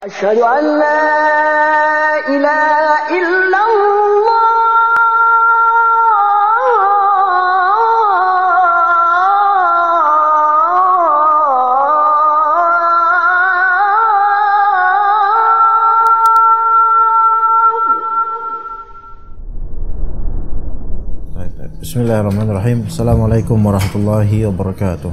أشهد أن لا إله إلا الله. طيب، بسم الله الرحمن الرحيم السلام عليكم ورحمة الله وبركاته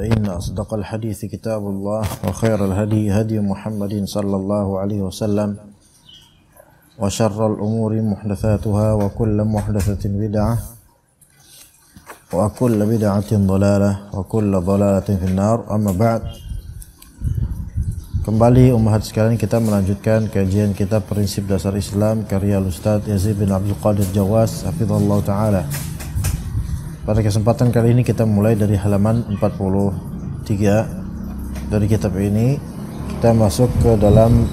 فإن أصدق الحديث كتاب الله وخير الهدي هدي محمد صلى الله عليه وسلم وشر الأمور محدثاتها وكل محدثة بدعة وكل بدعة ضلالة وكل ضلالة في النار أما بعد Kembali umat sekalian kita melanjutkan kajian kitab prinsip dasar Islam karya Ustaz Yazid bin Abdul Qadir Jawas hafizallahu taala. Pada kesempatan kali ini kita mulai dari halaman 43 dari kitab ini. Kita masuk ke dalam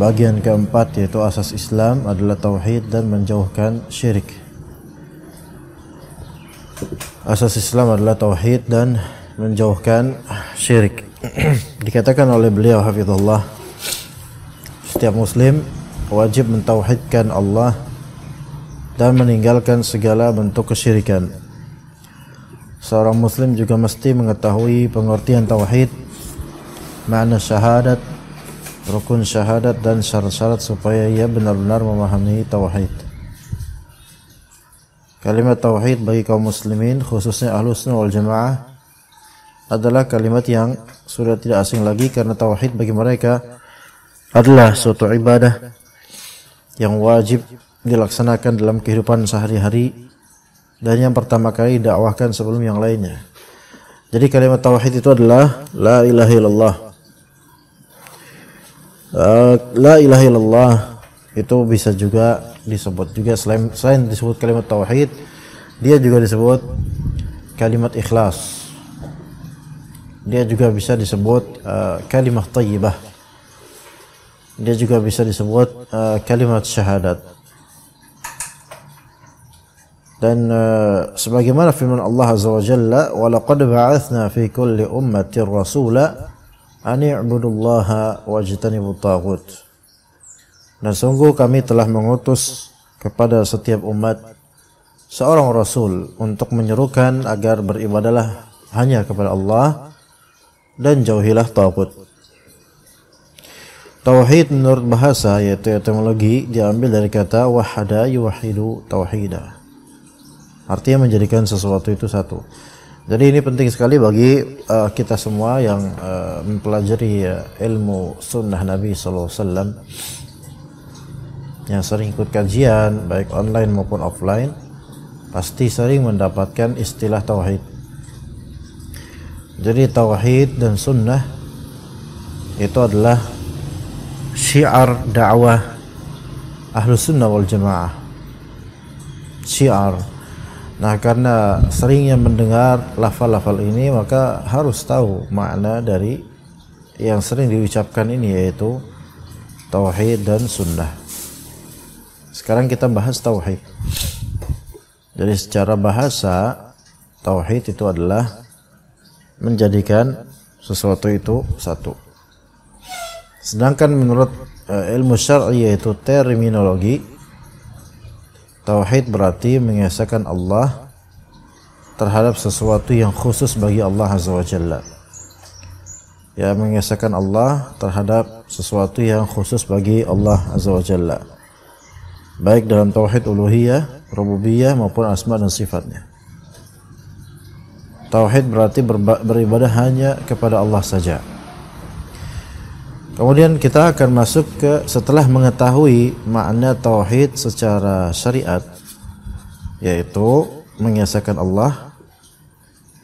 bagian keempat yaitu asas Islam adalah tauhid dan menjauhkan syirik. Asas Islam adalah tauhid dan menjauhkan syirik. Dikatakan oleh beliau Hafizullah setiap muslim wajib mentauhidkan Allah dan meninggalkan segala bentuk kesyirikan. Seorang muslim juga mesti mengetahui pengertian tauhid, makna syahadat, rukun syahadat dan syarat-syarat supaya ia benar-benar memahami tauhid. Kalimat tauhid bagi kaum muslimin khususnya ahlus sunnah wal jamaah adalah kalimat yang sudah tidak asing lagi karena tauhid bagi mereka adalah suatu ibadah yang wajib dilaksanakan dalam kehidupan sehari-hari dan yang pertama kali dakwahkan sebelum yang lainnya. Jadi kalimat tauhid itu adalah la ilaha illallah. Uh, la ilaha illallah itu bisa juga disebut juga selain, selain disebut kalimat tauhid, dia juga disebut kalimat ikhlas. Dia juga bisa disebut uh, eh, kalimat thayyibah. Dia juga bisa disebut uh, kalimat syahadat dan uh, sebagaimana firman Allah Azza wa Jalla walaqad ba'athna fi kulli ummatin rasula an i'budullaha wajtanibut taghut dan sungguh kami telah mengutus kepada setiap umat seorang rasul untuk menyerukan agar beribadalah hanya kepada Allah dan jauhilah taghut Tauhid menurut bahasa yaitu etimologi diambil dari kata wahada yuwahidu tauhidah Artinya menjadikan sesuatu itu satu. Jadi ini penting sekali bagi uh, kita semua yang uh, mempelajari uh, ilmu sunnah Nabi SAW yang sering ikut kajian baik online maupun offline pasti sering mendapatkan istilah tauhid. Jadi tauhid dan sunnah itu adalah syiar dakwah ahlu sunnah wal jamaah syiar Nah karena seringnya mendengar lafal-lafal ini maka harus tahu makna dari yang sering diucapkan ini yaitu tauhid dan sunnah. Sekarang kita bahas tauhid. Jadi secara bahasa tauhid itu adalah menjadikan sesuatu itu satu. Sedangkan menurut eh, ilmu syar'i yaitu terminologi Tauhid berarti mengesahkan Allah terhadap sesuatu yang khusus bagi Allah Azza wa Jalla. Ya, mengesahkan Allah terhadap sesuatu yang khusus bagi Allah Azza wa Jalla. Baik dalam tauhid uluhiyah, rububiyah maupun asma dan sifatnya. Tauhid berarti beribadah hanya kepada Allah saja. Kemudian kita akan masuk ke setelah mengetahui makna tauhid secara syariat yaitu mengesahkan Allah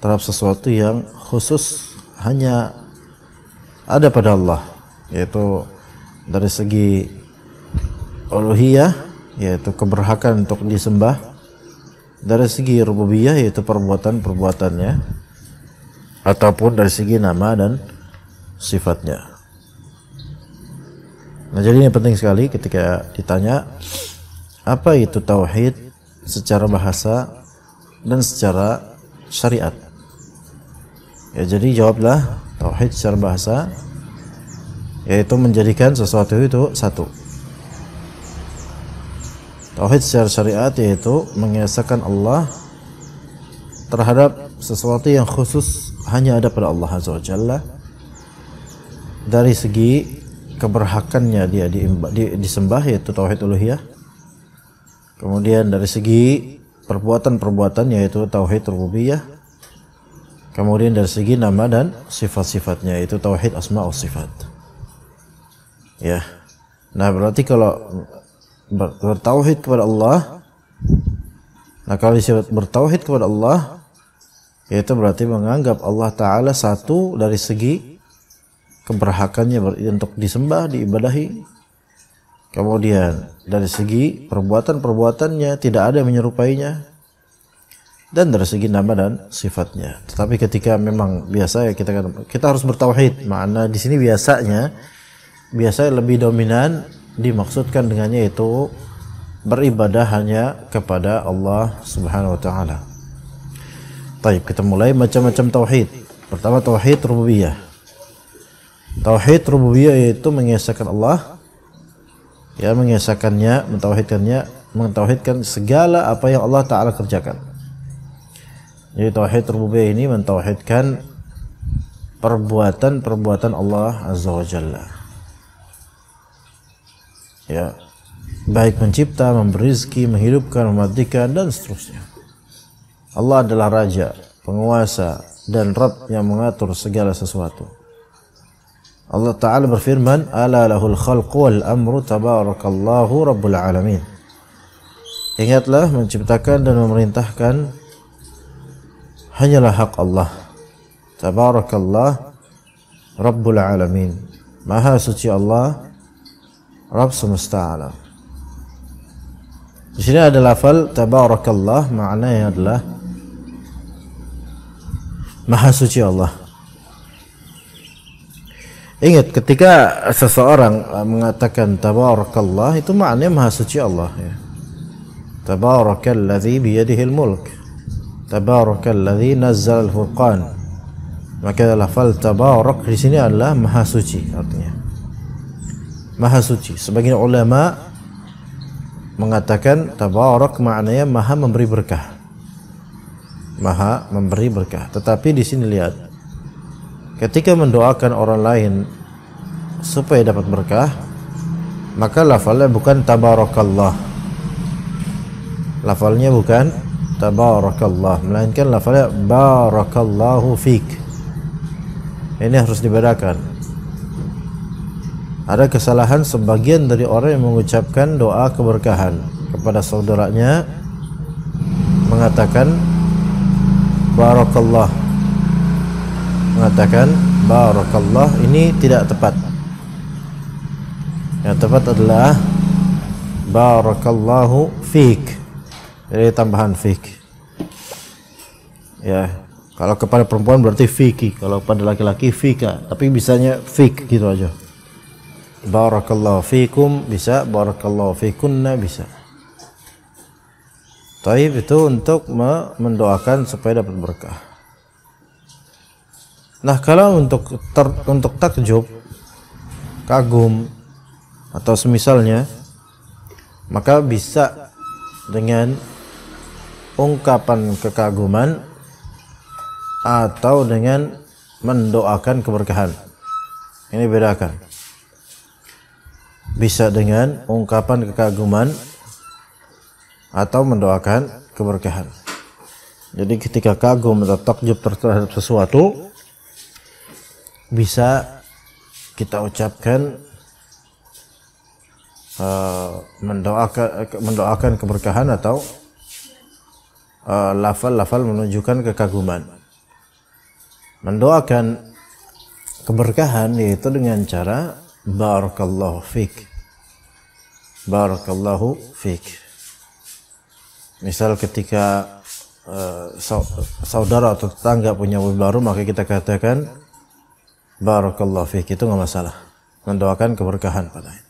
terhadap sesuatu yang khusus hanya ada pada Allah yaitu dari segi uluhiyah yaitu keberhakan untuk disembah dari segi rububiyah yaitu perbuatan-perbuatannya ataupun dari segi nama dan sifatnya. Nah, jadi ini penting sekali ketika ditanya apa itu tauhid secara bahasa dan secara syariat. Ya, jadi jawablah tauhid secara bahasa yaitu menjadikan sesuatu itu satu. Tauhid secara syariat yaitu mengesahkan Allah terhadap sesuatu yang khusus hanya ada pada Allah Azza wa Jalla dari segi keberhakannya dia di, di, disembah yaitu tauhid uluhiyah. Kemudian dari segi perbuatan-perbuatan yaitu tauhid rububiyah. Kemudian dari segi nama dan sifat-sifatnya yaitu tauhid asma wa sifat. Ya. Nah, berarti kalau bertauhid kepada Allah Nah, kalau disebut bertauhid kepada Allah yaitu berarti menganggap Allah taala satu dari segi keberhakannya untuk disembah, diibadahi. Kemudian dari segi perbuatan-perbuatannya tidak ada menyerupainya dan dari segi nama dan sifatnya. Tetapi ketika memang biasa ya kita kan, kita harus bertawhid. Makna di sini biasanya biasa lebih dominan dimaksudkan dengannya itu beribadah hanya kepada Allah Subhanahu wa taala. Tapi kita mulai macam-macam tawhid. Pertama tawhid rububiyah. Tauhid rububiyah yaitu mengesahkan Allah ya mengesahkannya, mentauhidkannya, mentauhidkan segala apa yang Allah taala kerjakan. Jadi tauhid rububiyah ini mentauhidkan perbuatan-perbuatan Allah Azza wa Jalla. Ya, baik mencipta, memberi rezeki, menghidupkan, mematikan dan seterusnya. Allah adalah raja, penguasa dan Rabb yang mengatur segala sesuatu. Allah Ta'ala berfirman, Ala lahul khalqu wal amru tabarakallahu rabbul alamin. Ingatlah menciptakan dan memerintahkan hanyalah hak Allah. Tabarakallah Rabbul Alamin. Maha suci Allah Rabb semesta alam. Di sini ada lafal tabarakallah maknanya adalah maha suci Allah. Ingat ketika seseorang eh, mengatakan tabarakallah itu maknanya maha suci Allah ya. Tabarakalladzi biyadihil mulk. Tabarakalladzi nazzal al-furqan. Maka lafal tabarak di sini adalah maha suci artinya. Maha suci. Sebagian ulama mengatakan tabarak maknanya maha memberi berkah. Maha memberi berkah. Tetapi di sini lihat ketika mendoakan orang lain supaya dapat berkah maka lafalnya bukan tabarakallah lafalnya bukan tabarakallah melainkan lafalnya barakallahu fik ini harus dibedakan ada kesalahan sebagian dari orang yang mengucapkan doa keberkahan kepada saudaranya mengatakan barakallah mengatakan barakallah ini tidak tepat. Yang tepat adalah barakallahu fiik. Jadi tambahan fiik. Ya, kalau kepada perempuan berarti fiki, kalau pada laki-laki fika, tapi bisanya fik gitu aja. Barakallahu fikum bisa, barakallahu fikunna bisa. Taib itu untuk mendoakan supaya dapat berkah. Nah, kalau untuk ter, untuk takjub, kagum atau semisalnya, maka bisa dengan ungkapan kekaguman atau dengan mendoakan keberkahan. Ini bedakan. Bisa dengan ungkapan kekaguman atau mendoakan keberkahan. Jadi ketika kagum atau takjub terhadap sesuatu, bisa kita ucapkan uh, mendoakan mendoakan keberkahan atau eh, lafal-lafal uh, menunjukkan kekaguman. Mendoakan keberkahan yaitu dengan cara barakallahu fik. Barakallahu fik. Misal ketika uh, saudara atau tetangga punya mobil baru maka kita katakan Barakallahu fiik itu nggak masalah. Mendoakan keberkahan padanya.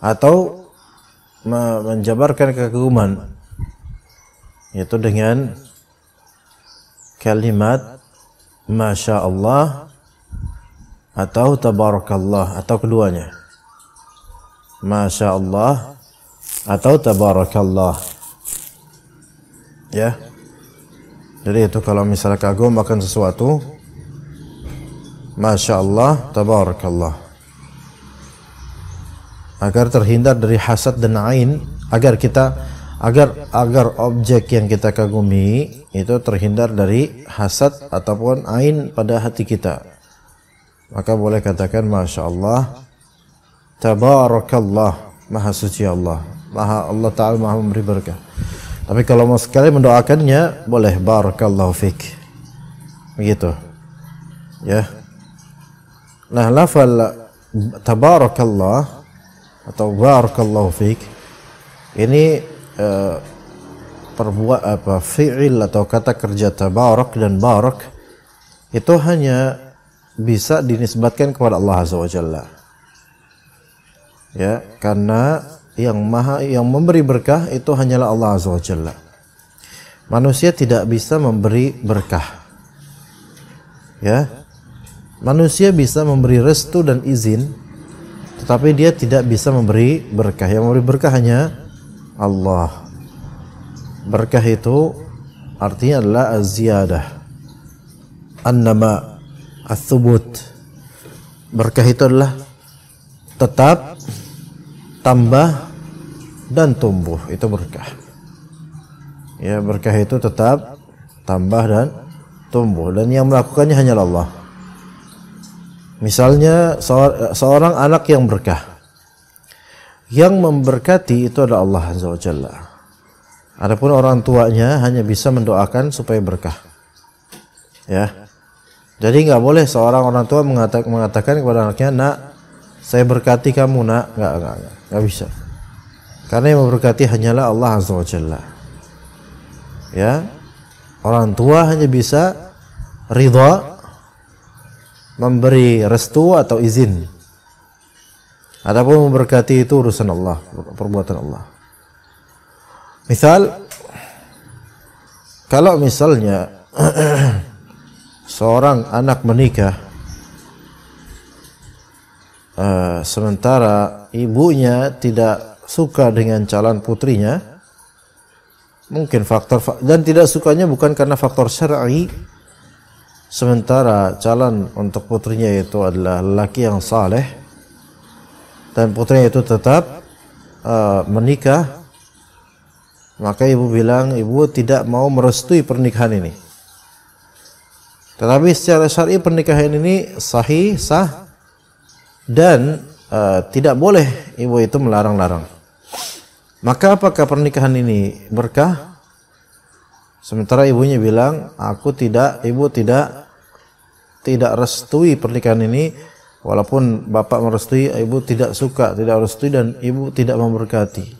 Atau menjabarkan kekaguman itu dengan kalimat Masya Allah atau Tabarakallah atau keduanya Masya Allah atau Tabarakallah ya jadi itu kalau misalnya kagum akan sesuatu Masya Allah, Tabarakallah. Agar terhindar dari hasad dan ain, agar kita agar agar objek yang kita kagumi itu terhindar dari hasad ataupun ain pada hati kita. Maka boleh katakan Masya Allah, Tabarakallah, Maha Suci Allah, Maha Allah Ta'ala Maha memberi berkah. Tapi kalau mau sekali mendoakannya, boleh Barakallahu Fik. Begitu. Ya. Nah, lafal tabarakallah atau barakallahu fiik ini uh, perbuat apa fi'il atau kata kerja tabarak dan barak itu hanya bisa dinisbatkan kepada Allah Azza wa Jalla. Ya, karena yang maha yang memberi berkah itu hanyalah Allah Azza wa Jalla. Manusia tidak bisa memberi berkah. Ya, Manusia bisa memberi restu dan izin, tetapi dia tidak bisa memberi berkah. Yang memberi berkah hanya Allah. Berkah itu artinya adalah az-ziyadah. An-nama as Berkah itu adalah tetap tambah dan tumbuh itu berkah ya berkah itu tetap tambah dan tumbuh dan yang melakukannya hanya Allah Misalnya seorang anak yang berkah. Yang memberkati itu adalah Allah Azza wa Jalla. Adapun orang tuanya hanya bisa mendoakan supaya berkah. Ya. Jadi nggak boleh seorang orang tua mengatakan, mengatakan kepada anaknya, nak, saya berkati kamu nak, nggak nggak nggak, nggak bisa. Karena yang memberkati hanyalah Allah Azza wa Jalla. Ya, orang tua hanya bisa ridha memberi restu atau izin. Adapun memberkati itu urusan Allah, perbuatan Allah. Misal kalau misalnya seorang anak menikah uh, sementara ibunya tidak suka dengan calon putrinya mungkin faktor dan tidak sukanya bukan karena faktor syar'i Sementara calon untuk putrinya itu adalah laki yang saleh dan putrinya itu tetap uh, menikah, maka ibu bilang ibu tidak mau merestui pernikahan ini. Tetapi secara syar'i pernikahan ini sahih sah dan uh, tidak boleh ibu itu melarang-larang. Maka apakah pernikahan ini berkah? Sementara ibunya bilang, aku tidak, ibu tidak tidak restui pernikahan ini walaupun bapak merestui, ibu tidak suka, tidak restui dan ibu tidak memberkati.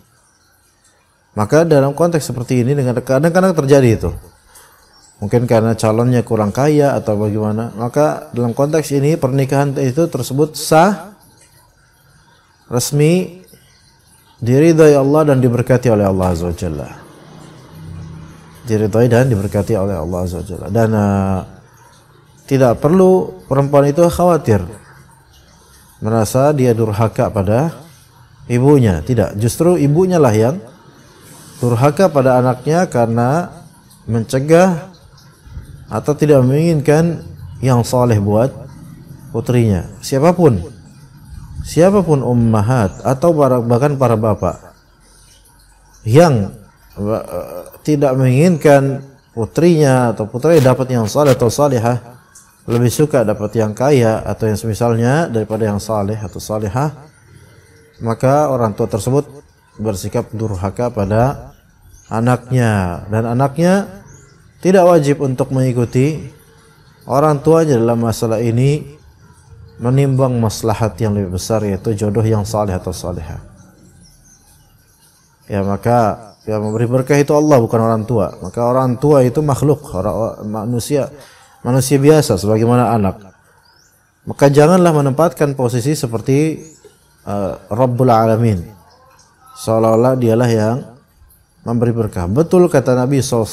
Maka dalam konteks seperti ini dengan kadang-kadang terjadi itu. Mungkin karena calonnya kurang kaya atau bagaimana, maka dalam konteks ini pernikahan itu tersebut sah resmi diridai Allah dan diberkati oleh Allah Azza wa diridhoi dan diberkati oleh Allah Azza Jalla. Dan uh, tidak perlu perempuan itu khawatir merasa dia durhaka pada ibunya. Tidak, justru ibunya lah yang durhaka pada anaknya karena mencegah atau tidak menginginkan yang saleh buat putrinya. Siapapun, siapapun ummahat atau bahkan para bapak yang eh, tidak menginginkan putrinya atau putranya dapat yang saleh atau salihah lebih suka dapat yang kaya atau yang semisalnya daripada yang saleh atau salihah maka orang tua tersebut bersikap durhaka pada anaknya dan anaknya tidak wajib untuk mengikuti orang tuanya dalam masalah ini menimbang maslahat yang lebih besar yaitu jodoh yang saleh atau salihah ya maka yang memberi berkah itu Allah bukan orang tua. Maka orang tua itu makhluk, orang, manusia manusia biasa sebagaimana anak. Maka janganlah menempatkan posisi seperti uh, Rabbul Alamin. Seolah-olah dialah yang memberi berkah. Betul kata Nabi SAW,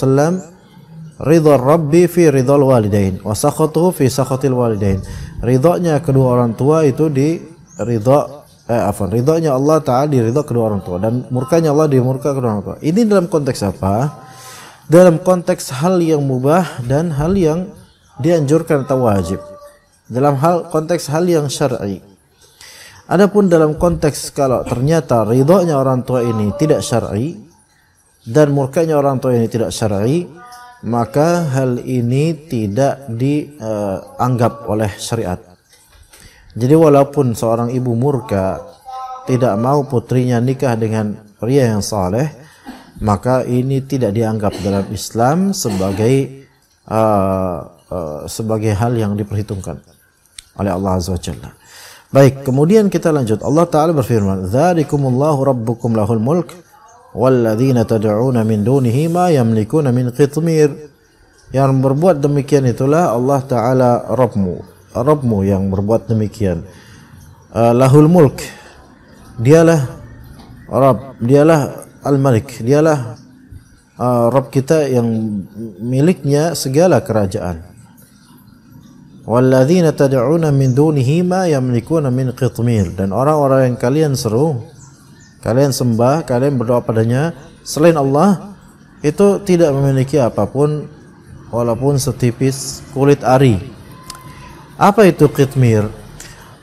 Ridho Rabbi fi ridho walidain wa sakhatuhu fi sakhatil walidain. Ridhonya kedua orang tua itu di ridho eh, afan ridhonya Allah taala di ridho kedua orang tua dan murkanya Allah di murka kedua orang tua ini dalam konteks apa dalam konteks hal yang mubah dan hal yang dianjurkan atau wajib dalam hal konteks hal yang syar'i adapun dalam konteks kalau ternyata ridhonya orang tua ini tidak syar'i dan murkanya orang tua ini tidak syar'i maka hal ini tidak dianggap eh, oleh syariat jadi walaupun seorang ibu murka tidak mau putrinya nikah dengan pria yang saleh, maka ini tidak dianggap dalam Islam sebagai uh, uh, sebagai hal yang diperhitungkan oleh Allah Azza Jalla. Baik, kemudian kita lanjut. Allah Ta'ala berfirman, Zalikumullahu rabbukum lahul mulk, walladzina tad'una min dunihi ma yamlikuna min qitmir. Yang berbuat demikian itulah Allah Ta'ala Rabbmu. Rabbmu yang berbuat demikian uh, lahul mulk dialah Rabb dialah al-malik dialah uh, Rabb kita yang miliknya segala kerajaan walladzina tad'una min dunihi ma yamlikuna min qitmir dan orang-orang yang kalian seru kalian sembah kalian berdoa padanya selain Allah itu tidak memiliki apapun walaupun setipis kulit ari apa itu kitmir?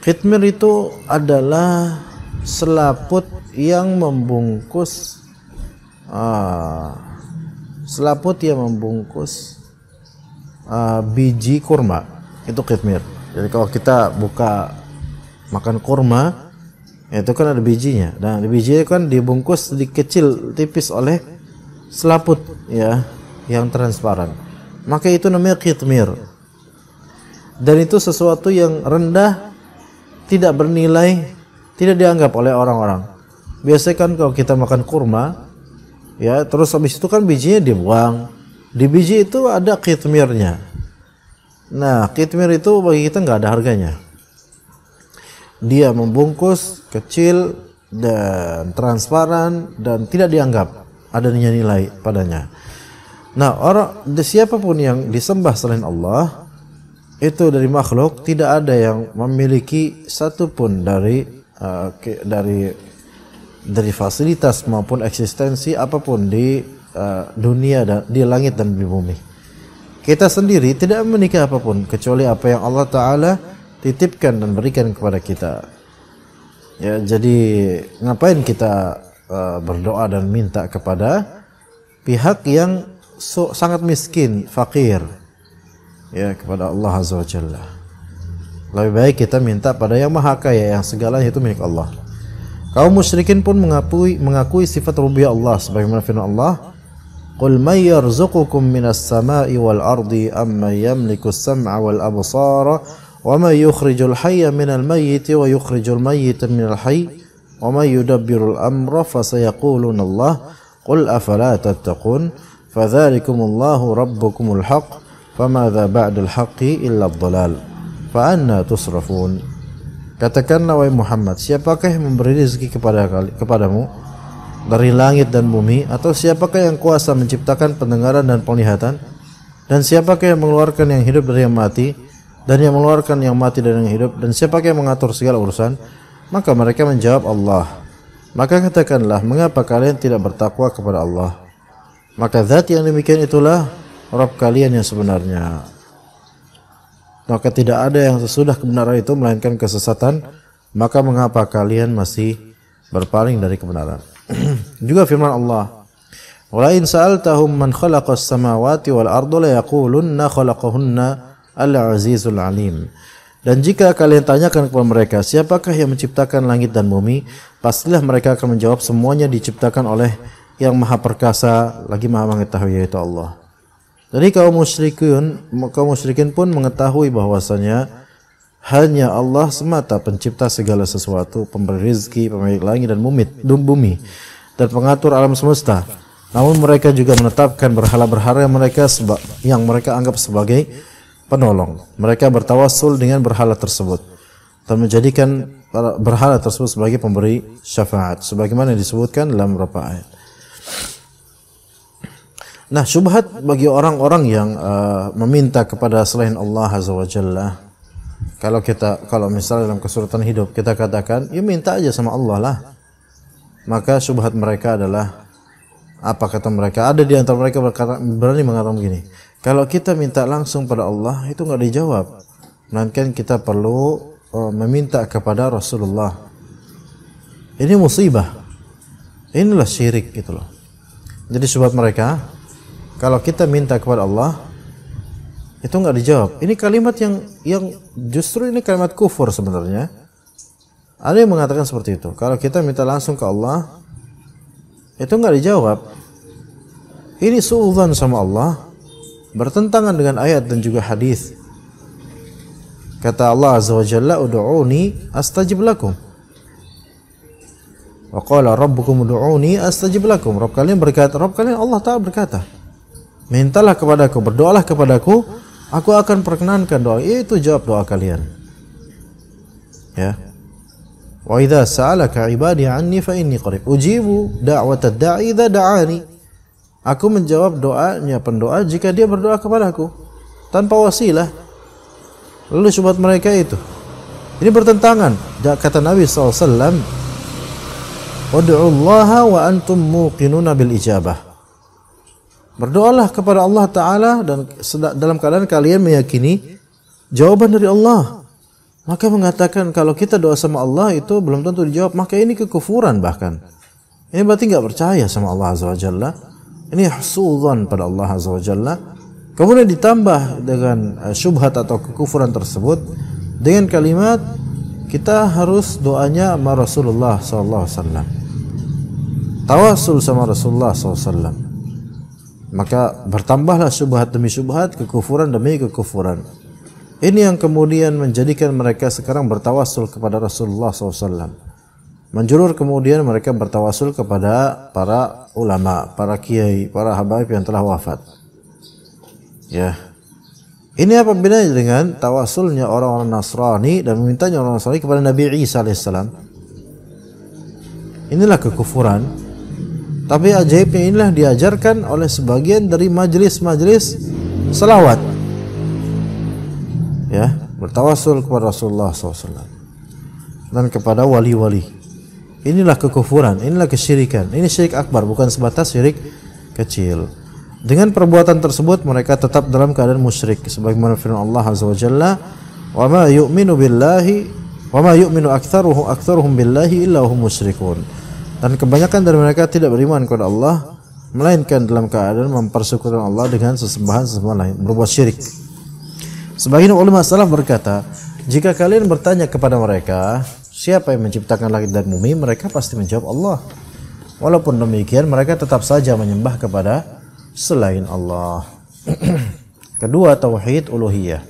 Kitmir itu adalah selaput yang membungkus uh, selaput yang membungkus uh, biji kurma itu kitmir jadi kalau kita buka makan kurma itu kan ada bijinya nah, dan bijinya kan dibungkus dikecil tipis oleh selaput ya yang transparan maka itu namanya kitmir dan itu sesuatu yang rendah tidak bernilai tidak dianggap oleh orang-orang biasanya kan kalau kita makan kurma ya terus habis itu kan bijinya dibuang di biji itu ada kitmirnya nah kitmir itu bagi kita nggak ada harganya dia membungkus kecil dan transparan dan tidak dianggap adanya nilai padanya nah orang siapapun yang disembah selain Allah itu dari makhluk tidak ada yang memiliki satupun dari uh, dari dari fasilitas maupun eksistensi apapun di uh, dunia dan di langit dan di bumi. Kita sendiri tidak memiliki apapun kecuali apa yang Allah Taala titipkan dan berikan kepada kita. Ya, jadi ngapain kita uh, berdoa dan minta kepada pihak yang so, sangat miskin, fakir, ya kepada Allah Azza wa Jalla. Lebih baik kita minta pada Yang Maha Kaya yang segalanya itu milik Allah. Kaum musyrikin pun mengakui mengakui sifat rubiah Allah sebagaimana firman Allah, "Qul may yarzuqukum minas sama'i wal ardi amma yamliku as-sam'a wal absara wa may yukhrijul hayya minal mayyit wa yukhrijul mayyita minal hayy wa may yudabbirul amra fasayaquluna Allah qul afala tattaqun fadzalikumullahu rabbukumul haqq فماذا بعد haqqi illa dhalal fa anna tusrafun katakan wahai Muhammad siapakah yang memberi rezeki kepada kepadamu dari langit dan bumi atau siapakah yang kuasa menciptakan pendengaran dan penglihatan dan siapakah yang mengeluarkan yang hidup dari yang mati dan yang mengeluarkan yang mati dari yang hidup dan siapakah yang mengatur segala urusan maka mereka menjawab Allah maka katakanlah mengapa kalian tidak bertakwa kepada Allah maka zat yang demikian itulah Rob kalian yang sebenarnya maka tidak ada yang sesudah kebenaran itu melainkan kesesatan maka mengapa kalian masih berpaling dari kebenaran juga firman Allah Walain sa'altahum man khalaqas samawati wal ardu layakulunna khalaqahunna al azizul alim dan jika kalian tanyakan kepada mereka siapakah yang menciptakan langit dan bumi pastilah mereka akan menjawab semuanya diciptakan oleh yang maha perkasa lagi maha mengetahui yaitu Allah jadi kaum musyrikin, kaum musyrikin pun mengetahui bahwasanya hanya Allah semata pencipta segala sesuatu, pemberi rezeki, pemilik langit dan bumi, bumi dan pengatur alam semesta. Namun mereka juga menetapkan berhala-berhala yang mereka yang mereka anggap sebagai penolong. Mereka bertawassul dengan berhala tersebut dan menjadikan berhala tersebut sebagai pemberi syafaat sebagaimana disebutkan dalam beberapa ayat. Nah, syubhat bagi orang-orang yang uh, meminta kepada selain Allah Azza wa Jalla. Kalau kita kalau misalnya dalam kesulitan hidup kita katakan, ya minta aja sama Allah lah. Maka syubhat mereka adalah apa kata mereka? Ada di antara mereka berkata, berani mengatakan begini. Kalau kita minta langsung pada Allah itu nggak dijawab. Melainkan kita perlu uh, meminta kepada Rasulullah. Ini musibah. Inilah syirik gitu loh. Jadi syubhat mereka kalau kita minta kepada Allah itu nggak dijawab. Ini kalimat yang yang justru ini kalimat kufur sebenarnya. Ada yang mengatakan seperti itu. Kalau kita minta langsung ke Allah itu nggak dijawab. Ini suudzon sama Allah bertentangan dengan ayat dan juga hadis. Kata Allah Azza wa Jalla, "Ud'uni astajib lakum." Wa qala rabbukum ud'uni astajib lakum. Rabb kalian berkata, Rabb kalian Allah Ta'ala berkata, mintalah kepadaku, berdoalah kepadaku, aku akan perkenankan doa. Itu jawab doa kalian. Ya. Wa idza sa'alaka 'ibadi 'anni fa inni qarib. Ujibu da'wata da'i idza da'ani. Aku menjawab doanya pendoa jika dia berdoa kepadaku tanpa wasilah. Lalu sobat mereka itu. Ini bertentangan. Kata Nabi SAW, Allah wa antum muqinuna bil ijabah. Berdoalah kepada Allah Ta'ala dan dalam keadaan kalian meyakini jawaban dari Allah. Maka mengatakan kalau kita doa sama Allah itu belum tentu dijawab. Maka ini kekufuran bahkan. Ini berarti nggak percaya sama Allah Azza wa Jalla. Ini husudhan pada Allah Azza wa Jalla. Kemudian ditambah dengan eh, syubhat atau kekufuran tersebut dengan kalimat kita harus doanya sama Rasulullah SAW. Tawasul sama Rasulullah SAW maka bertambahlah subhat demi subhat, kekufuran demi kekufuran. Ini yang kemudian menjadikan mereka sekarang bertawasul kepada Rasulullah SAW. Menjurur kemudian mereka bertawasul kepada para ulama, para kiai, para habaib yang telah wafat. Ya, ini apa bedanya dengan tawasulnya orang-orang Nasrani dan memintanya orang Nasrani kepada Nabi Isa alaihissalam? Inilah kekufuran tapi ajaibnya inilah diajarkan oleh sebagian dari majelis-majelis selawat. Ya, bertawasul kepada Rasulullah SAW dan kepada wali-wali. Inilah kekufuran, inilah kesyirikan. Ini syirik akbar, bukan sebatas syirik kecil. Dengan perbuatan tersebut mereka tetap dalam keadaan musyrik sebagaimana firman Allah Azza wa Jalla, "Wa ma yu'minu billahi wa ma yu'minu aktsaruhu aktsaruhum billahi illa hum musyrikun." Dan kebanyakan dari mereka tidak beriman kepada Allah melainkan dalam keadaan mempersekutukan Allah dengan sesembahan-sesembahan lain, berbuat syirik. Sebagian ulama salaf berkata, jika kalian bertanya kepada mereka, siapa yang menciptakan langit dan bumi, mereka pasti menjawab Allah. Walaupun demikian, mereka tetap saja menyembah kepada selain Allah. Kedua, tauhid uluhiyah.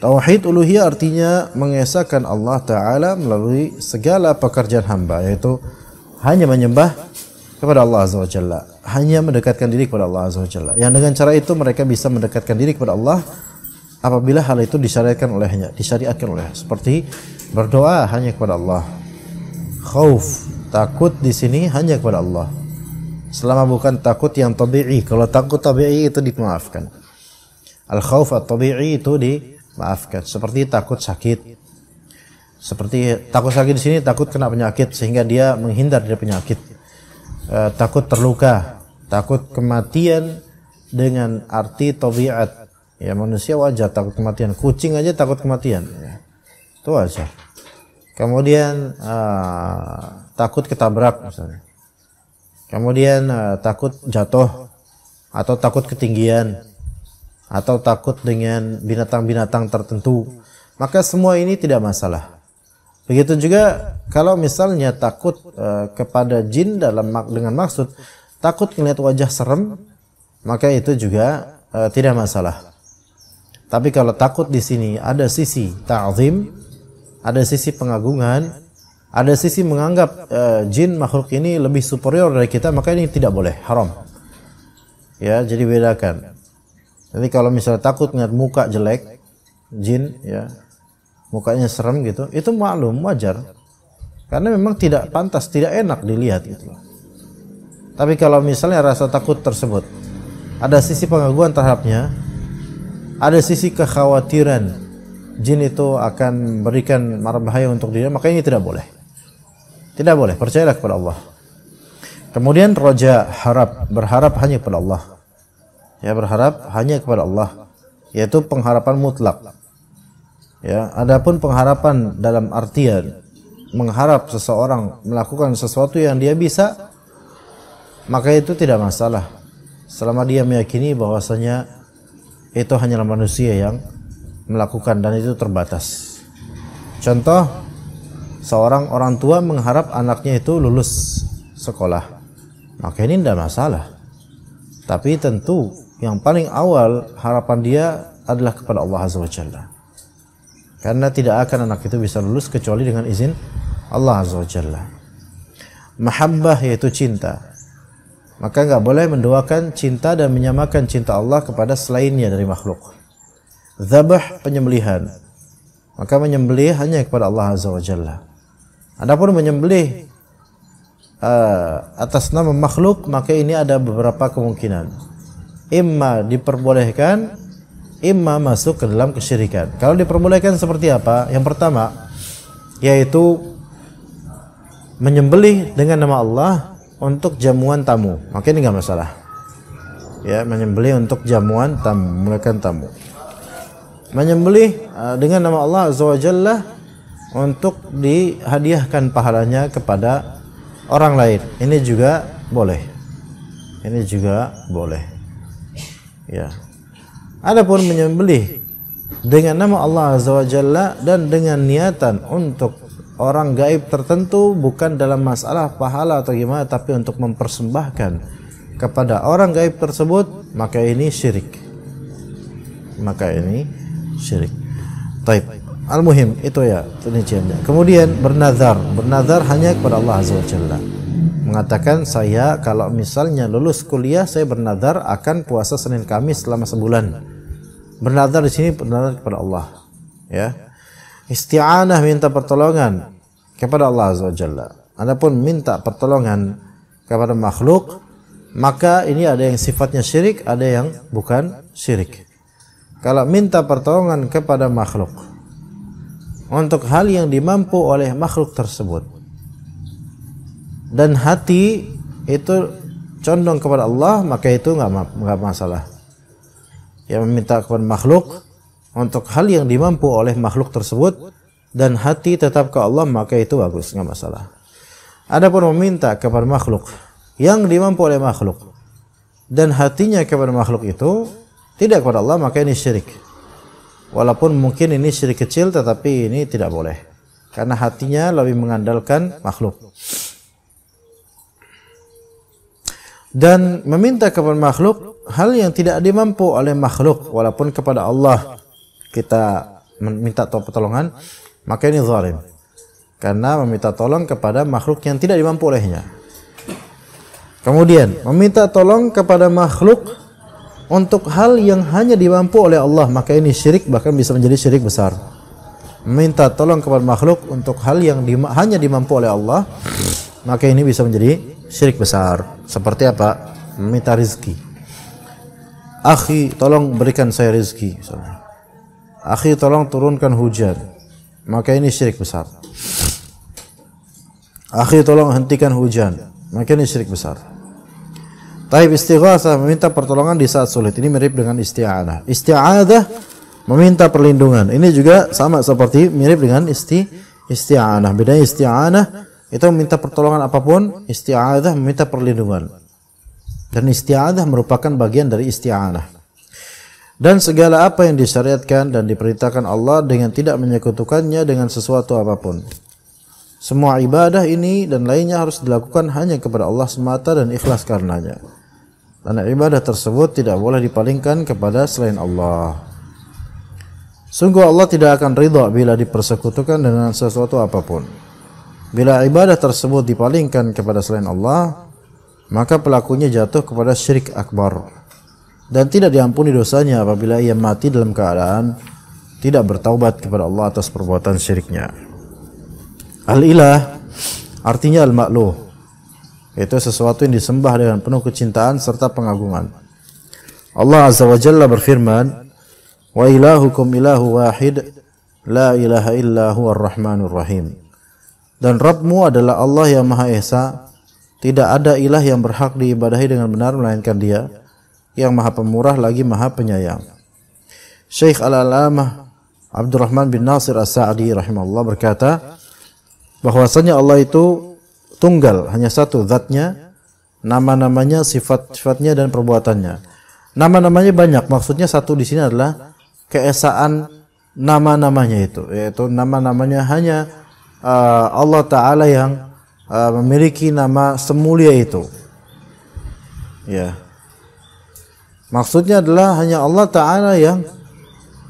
Tauhid uluhiyah artinya mengesahkan Allah Ta'ala melalui segala pekerjaan hamba, yaitu hanya menyembah kepada Allah Azza wa Jalla. Hanya mendekatkan diri kepada Allah Azza wa Jalla. Yang dengan cara itu mereka bisa mendekatkan diri kepada Allah apabila hal itu disyariatkan olehnya, disyariatkan oleh seperti berdoa hanya kepada Allah. Khauf, takut di sini hanya kepada Allah. Selama bukan takut yang tabi'i. Kalau takut tabi'i itu dimaafkan. Al-khauf at-tabi'i itu di maafkan seperti takut sakit seperti takut sakit di sini takut kena penyakit sehingga dia menghindar dari penyakit e, takut terluka takut kematian dengan arti tabiat ya manusia wajar takut kematian kucing aja takut kematian itu wajar kemudian e, takut ketabrak misalnya kemudian e, takut jatuh atau takut ketinggian atau takut dengan binatang-binatang tertentu, maka semua ini tidak masalah. Begitu juga kalau misalnya takut uh, kepada jin dalam dengan maksud takut melihat wajah serem, maka itu juga uh, tidak masalah. Tapi kalau takut di sini ada sisi ta'zim, ada sisi pengagungan, ada sisi menganggap uh, jin makhluk ini lebih superior dari kita, maka ini tidak boleh, haram. Ya, jadi bedakan. Jadi kalau misalnya takut ngeliat muka jelek, jin ya, mukanya serem gitu, itu maklum, wajar. Karena memang tidak pantas, tidak enak dilihat gitu. Tapi kalau misalnya rasa takut tersebut ada sisi pengaguan terhadapnya ada sisi kekhawatiran jin itu akan berikan marah bahaya untuk dirinya, maka ini tidak boleh. Tidak boleh, percayalah kepada Allah. Kemudian roja harap, berharap hanya kepada Allah ya berharap hanya kepada Allah yaitu pengharapan mutlak ya adapun pengharapan dalam artian mengharap seseorang melakukan sesuatu yang dia bisa maka itu tidak masalah selama dia meyakini bahwasanya itu hanyalah manusia yang melakukan dan itu terbatas contoh seorang orang tua mengharap anaknya itu lulus sekolah maka ini tidak masalah tapi tentu yang paling awal harapan dia adalah kepada Allah Azza wa Jalla. Karena tidak akan anak itu bisa lulus kecuali dengan izin Allah Azza wa Jalla. Mahabbah yaitu cinta. Maka nggak boleh mendoakan cinta dan menyamakan cinta Allah kepada selainnya dari makhluk. Zabah penyembelihan. Maka menyembelih hanya kepada Allah Azza wa Jalla. Adapun menyembelih uh, atas nama makhluk maka ini ada beberapa kemungkinan imma diperbolehkan imma masuk ke dalam kesyirikan kalau diperbolehkan seperti apa yang pertama yaitu menyembelih dengan nama Allah untuk jamuan tamu Makanya ini nggak masalah ya menyembelih untuk jamuan tamu menggunakan tamu menyembelih e, dengan nama Allah azza untuk dihadiahkan pahalanya kepada orang lain. Ini juga boleh. Ini juga boleh ya adapun menyembelih dengan nama Allah azza wa jalla dan dengan niatan untuk orang gaib tertentu bukan dalam masalah pahala atau gimana tapi untuk mempersembahkan kepada orang gaib tersebut maka ini syirik maka ini syirik taib al-muhim itu ya kemudian bernazar bernazar hanya kepada Allah azza wa jalla mengatakan saya kalau misalnya lulus kuliah saya bernadar akan puasa Senin Kamis selama sebulan. Bernadar di sini bernadar kepada Allah. Ya. Isti'anah minta pertolongan kepada Allah Azza wa Jalla. Adapun minta pertolongan kepada makhluk maka ini ada yang sifatnya syirik, ada yang bukan syirik. Kalau minta pertolongan kepada makhluk untuk hal yang dimampu oleh makhluk tersebut, dan hati itu condong kepada Allah maka itu nggak nggak masalah yang meminta kepada makhluk untuk hal yang dimampu oleh makhluk tersebut dan hati tetap ke Allah maka itu bagus nggak masalah adapun meminta kepada makhluk yang dimampu oleh makhluk dan hatinya kepada makhluk itu tidak kepada Allah maka ini syirik walaupun mungkin ini syirik kecil tetapi ini tidak boleh karena hatinya lebih mengandalkan makhluk dan meminta kepada makhluk hal yang tidak dimampu oleh makhluk walaupun kepada Allah kita meminta pertolongan maka ini zalim karena meminta tolong kepada makhluk yang tidak dimampu olehnya kemudian meminta tolong kepada makhluk untuk hal yang hanya dimampu oleh Allah maka ini syirik bahkan bisa menjadi syirik besar meminta tolong kepada makhluk untuk hal yang di, hanya dimampu oleh Allah maka ini bisa menjadi syirik besar. Seperti apa? Minta rizki. Akhi, tolong berikan saya rizki. Misalnya. Akhi, tolong turunkan hujan. Maka ini syirik besar. Akhi, tolong hentikan hujan. Maka ini syirik besar. Taib istighatsah meminta pertolongan di saat sulit. Ini mirip dengan isti'adah. Isti'adah meminta perlindungan. Ini juga sama seperti mirip dengan isti isti'anah. Bedanya isti'anah itu meminta pertolongan apapun, isti'adah meminta perlindungan. Dan isti'adah merupakan bagian dari isti'anah. Dan segala apa yang disyariatkan dan diperintahkan Allah dengan tidak menyekutukannya dengan sesuatu apapun. Semua ibadah ini dan lainnya harus dilakukan hanya kepada Allah semata dan ikhlas karenanya. dan ibadah tersebut tidak boleh dipalingkan kepada selain Allah. Sungguh Allah tidak akan ridha bila dipersekutukan dengan sesuatu apapun. Bila ibadah tersebut dipalingkan kepada selain Allah, maka pelakunya jatuh kepada syirik akbar dan tidak diampuni dosanya apabila ia mati dalam keadaan tidak bertaubat kepada Allah atas perbuatan syiriknya. Al-ilah artinya al-ma'luh yaitu sesuatu yang disembah dengan penuh kecintaan serta pengagungan. Allah Azza wa Jalla berfirman, "Wa ilahukum ilahu wahid, la ilaha illa huwar rahmanur rahim." dan Rabbmu adalah Allah yang Maha Esa tidak ada ilah yang berhak diibadahi dengan benar melainkan dia yang maha pemurah lagi maha penyayang Syekh Al-Alamah Abdurrahman bin Nasir As-Sa'di rahimahullah berkata bahwasanya Allah itu tunggal hanya satu zatnya nama-namanya sifat-sifatnya dan perbuatannya nama-namanya banyak maksudnya satu di sini adalah keesaan nama-namanya itu yaitu nama-namanya hanya Uh, Allah Ta'ala yang uh, memiliki nama semulia itu. Ya. Maksudnya adalah hanya Allah Ta'ala yang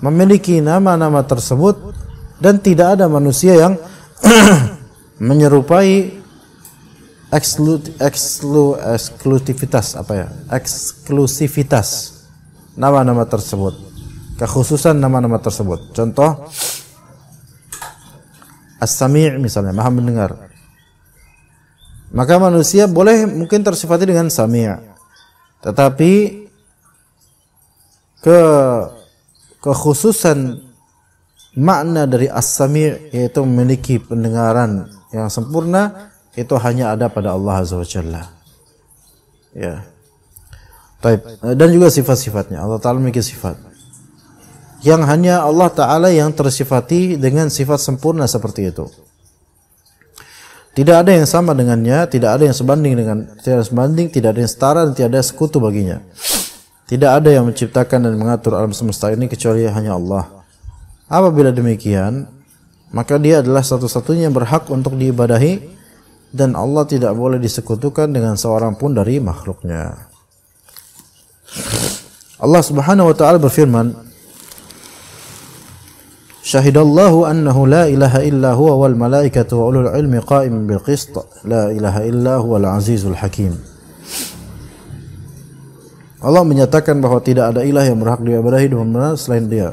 memiliki nama-nama tersebut dan tidak ada manusia yang menyerupai eksklusivitas apa ya eksklusivitas nama-nama tersebut kekhususan nama-nama tersebut contoh As-Sami' misalnya, maha mendengar. Maka manusia boleh mungkin tersifati dengan sami'. Tetapi ke kekhususan makna dari as-sami' yaitu memiliki pendengaran yang sempurna itu hanya ada pada Allah Azza wa Jalla. Ya. Dan juga sifat-sifatnya. Allah Ta'ala memiliki sifat yang hanya Allah Ta'ala yang tersifati dengan sifat sempurna seperti itu. Tidak ada yang sama dengannya, tidak ada yang sebanding dengan tidak ada sebanding, tidak ada yang setara dan tidak ada sekutu baginya. Tidak ada yang menciptakan dan mengatur alam semesta ini kecuali hanya Allah. Apabila demikian, maka dia adalah satu-satunya yang berhak untuk diibadahi dan Allah tidak boleh disekutukan dengan seorang pun dari makhluknya. Allah Subhanahu wa taala berfirman, شهد الله أنه لا إله إلا هو والملائكة wa العلم قائم بالقسط لا إله إلا هو العزيز الحكيم Allah menyatakan bahwa tidak ada ilah yang berhak diibadahi dengan selain Dia.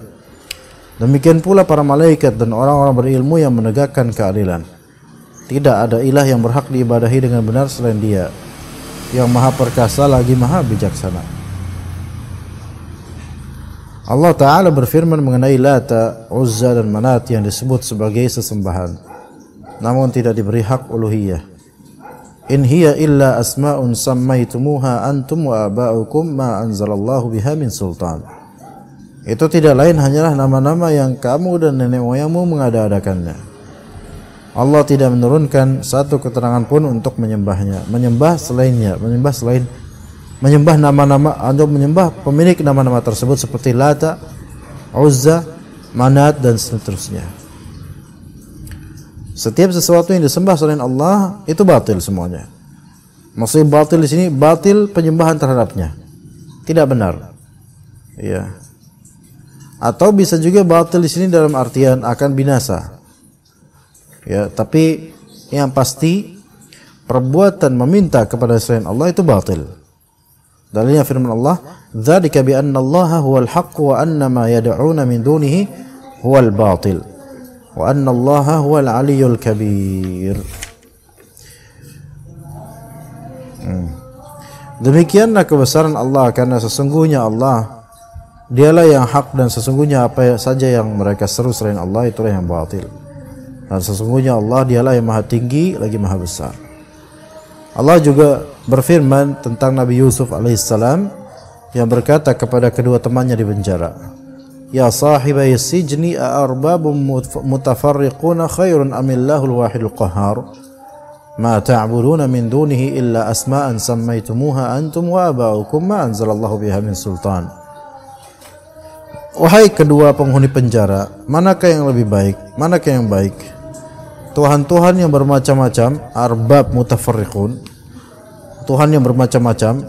Demikian pula para malaikat dan orang-orang berilmu yang menegakkan keadilan. Tidak ada ilah yang berhak diibadahi dengan benar selain Dia, yang Maha Perkasa lagi Maha Bijaksana. Allah Ta'ala berfirman mengenai Lata, Uzza dan Manat yang disebut sebagai sesembahan. Namun tidak diberi hak uluhiyah. In hiya illa asma'un sammaitumuha antum wa aba'ukum ma anzalallahu biha min sultan. Itu tidak lain hanyalah nama-nama yang kamu dan nenek moyangmu mengada-adakannya. Allah tidak menurunkan satu keterangan pun untuk menyembahnya, menyembah selainnya, menyembah selain menyembah nama-nama atau menyembah pemilik nama-nama tersebut seperti Lata, Uzza, Manat dan seterusnya. Setiap sesuatu yang disembah selain Allah itu batil semuanya. Maksudnya batil di sini batil penyembahan terhadapnya. Tidak benar. Iya. Atau bisa juga batil di sini dalam artian akan binasa. Ya, tapi yang pasti perbuatan meminta kepada selain Allah itu batil. Dalilnya firman Allah, "Dzalika bi anna Allah huwal haqq wa anna ma yad'una min dunihi huwal batil wa anna Allah huwal aliyyul kabir." Hmm. Demikianlah kebesaran Allah karena sesungguhnya Allah dialah yang hak dan sesungguhnya apa saja yang mereka seru selain Allah itulah yang batil. Dan sesungguhnya Allah dialah yang maha tinggi lagi maha besar. Allah juga berfirman tentang Nabi Yusuf alaihissalam yang berkata kepada kedua temannya di penjara, Ya sahibai sijni aarbabum mutafarriquna khairun amillahul wahidul qahar ma ta'buduna min dunihi illa asma'an sammaitumuha antum wa aba'ukum أنزل biha min sultan. Wahai kedua penghuni penjara, manakah yang lebih baik? Manakah yang baik? Tuhan-Tuhan yang bermacam-macam, arbab mutafarriqun, Tuhan yang bermacam-macam,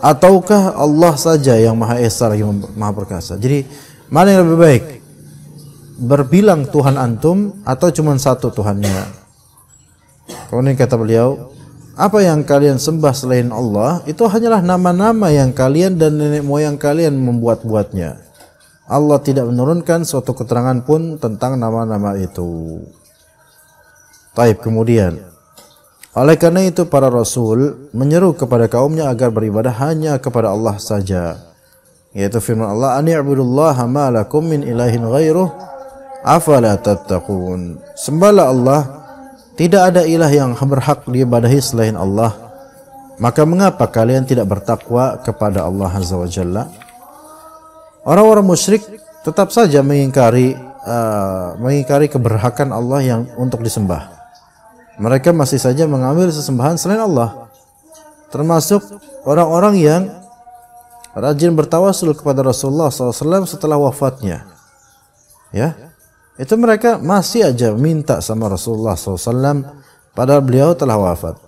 ataukah Allah saja yang Maha Esa lagi Maha Perkasa? Jadi, mana yang lebih baik? Berbilang Tuhan antum atau cuma satu Tuhannya? Kemudian kata beliau, apa yang kalian sembah selain Allah itu hanyalah nama-nama yang kalian dan nenek moyang kalian membuat-buatnya. Allah tidak menurunkan suatu keterangan pun tentang nama-nama itu. Taib kemudian oleh karena itu para rasul menyeru kepada kaumnya agar beribadah hanya kepada Allah saja. Yaitu firman Allah, "Ani'budullaha ma lakum min ilahin ghairuh afala tattaqun." Sembahlah Allah, tidak ada ilah yang berhak diibadahi selain Allah. Maka mengapa kalian tidak bertakwa kepada Allah Azza wa Jalla? Orang-orang musyrik tetap saja mengingkari uh, mengingkari keberhakan Allah yang untuk disembah mereka masih saja mengambil sesembahan selain Allah termasuk orang-orang yang rajin bertawasul kepada Rasulullah SAW setelah wafatnya ya itu mereka masih aja minta sama Rasulullah SAW padahal beliau telah wafat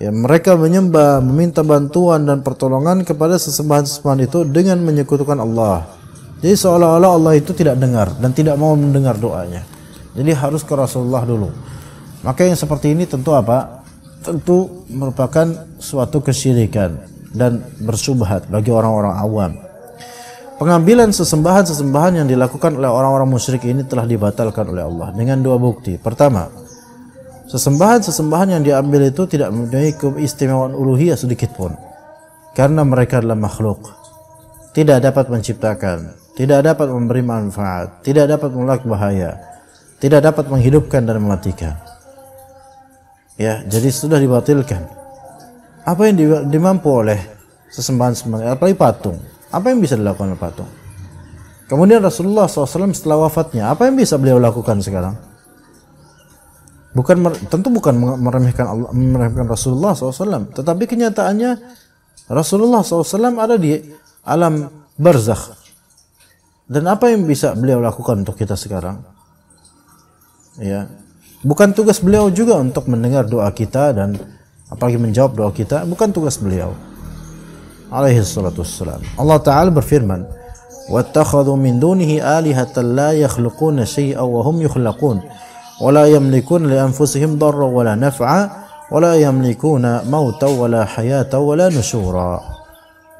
ya mereka menyembah meminta bantuan dan pertolongan kepada sesembahan-sesembahan itu dengan menyekutukan Allah jadi seolah-olah Allah itu tidak dengar dan tidak mau mendengar doanya jadi harus ke Rasulullah dulu maka yang seperti ini tentu apa? Tentu merupakan suatu kesyirikan dan bersubhat bagi orang-orang awam. Pengambilan sesembahan-sesembahan yang dilakukan oleh orang-orang musyrik ini telah dibatalkan oleh Allah dengan dua bukti. Pertama, sesembahan-sesembahan yang diambil itu tidak mempunyai keistimewaan uluhiyah sedikit pun. Karena mereka adalah makhluk. Tidak dapat menciptakan, tidak dapat memberi manfaat, tidak dapat menolak bahaya, tidak dapat menghidupkan dan mematikan ya jadi sudah dibatalkan. apa yang dimampu oleh sesembahan sembahan apalagi patung apa yang bisa dilakukan oleh patung kemudian Rasulullah SAW setelah wafatnya apa yang bisa beliau lakukan sekarang bukan tentu bukan meremehkan Allah meremehkan Rasulullah SAW tetapi kenyataannya Rasulullah SAW ada di alam barzakh dan apa yang bisa beliau lakukan untuk kita sekarang ya Bukan tugas beliau juga untuk mendengar doa kita dan apalagi menjawab doa kita, bukan tugas beliau. Alaihi salatu wassalam. Allah Ta'ala berfirman, وَاتَّخَذُوا مِنْ دُونِهِ آلِهَةً لَا يَخْلُقُونَ شَيْئًا وَهُمْ يُخْلَقُونَ وَلَا يَمْلِكُونَ لِأَنفُسِهِمْ ضَرًّا وَلَا نَفْعًا وَلَا يَمْلِكُونَ مَوْتًا وَلَا حَيَاةً وَلَا نُشُورًا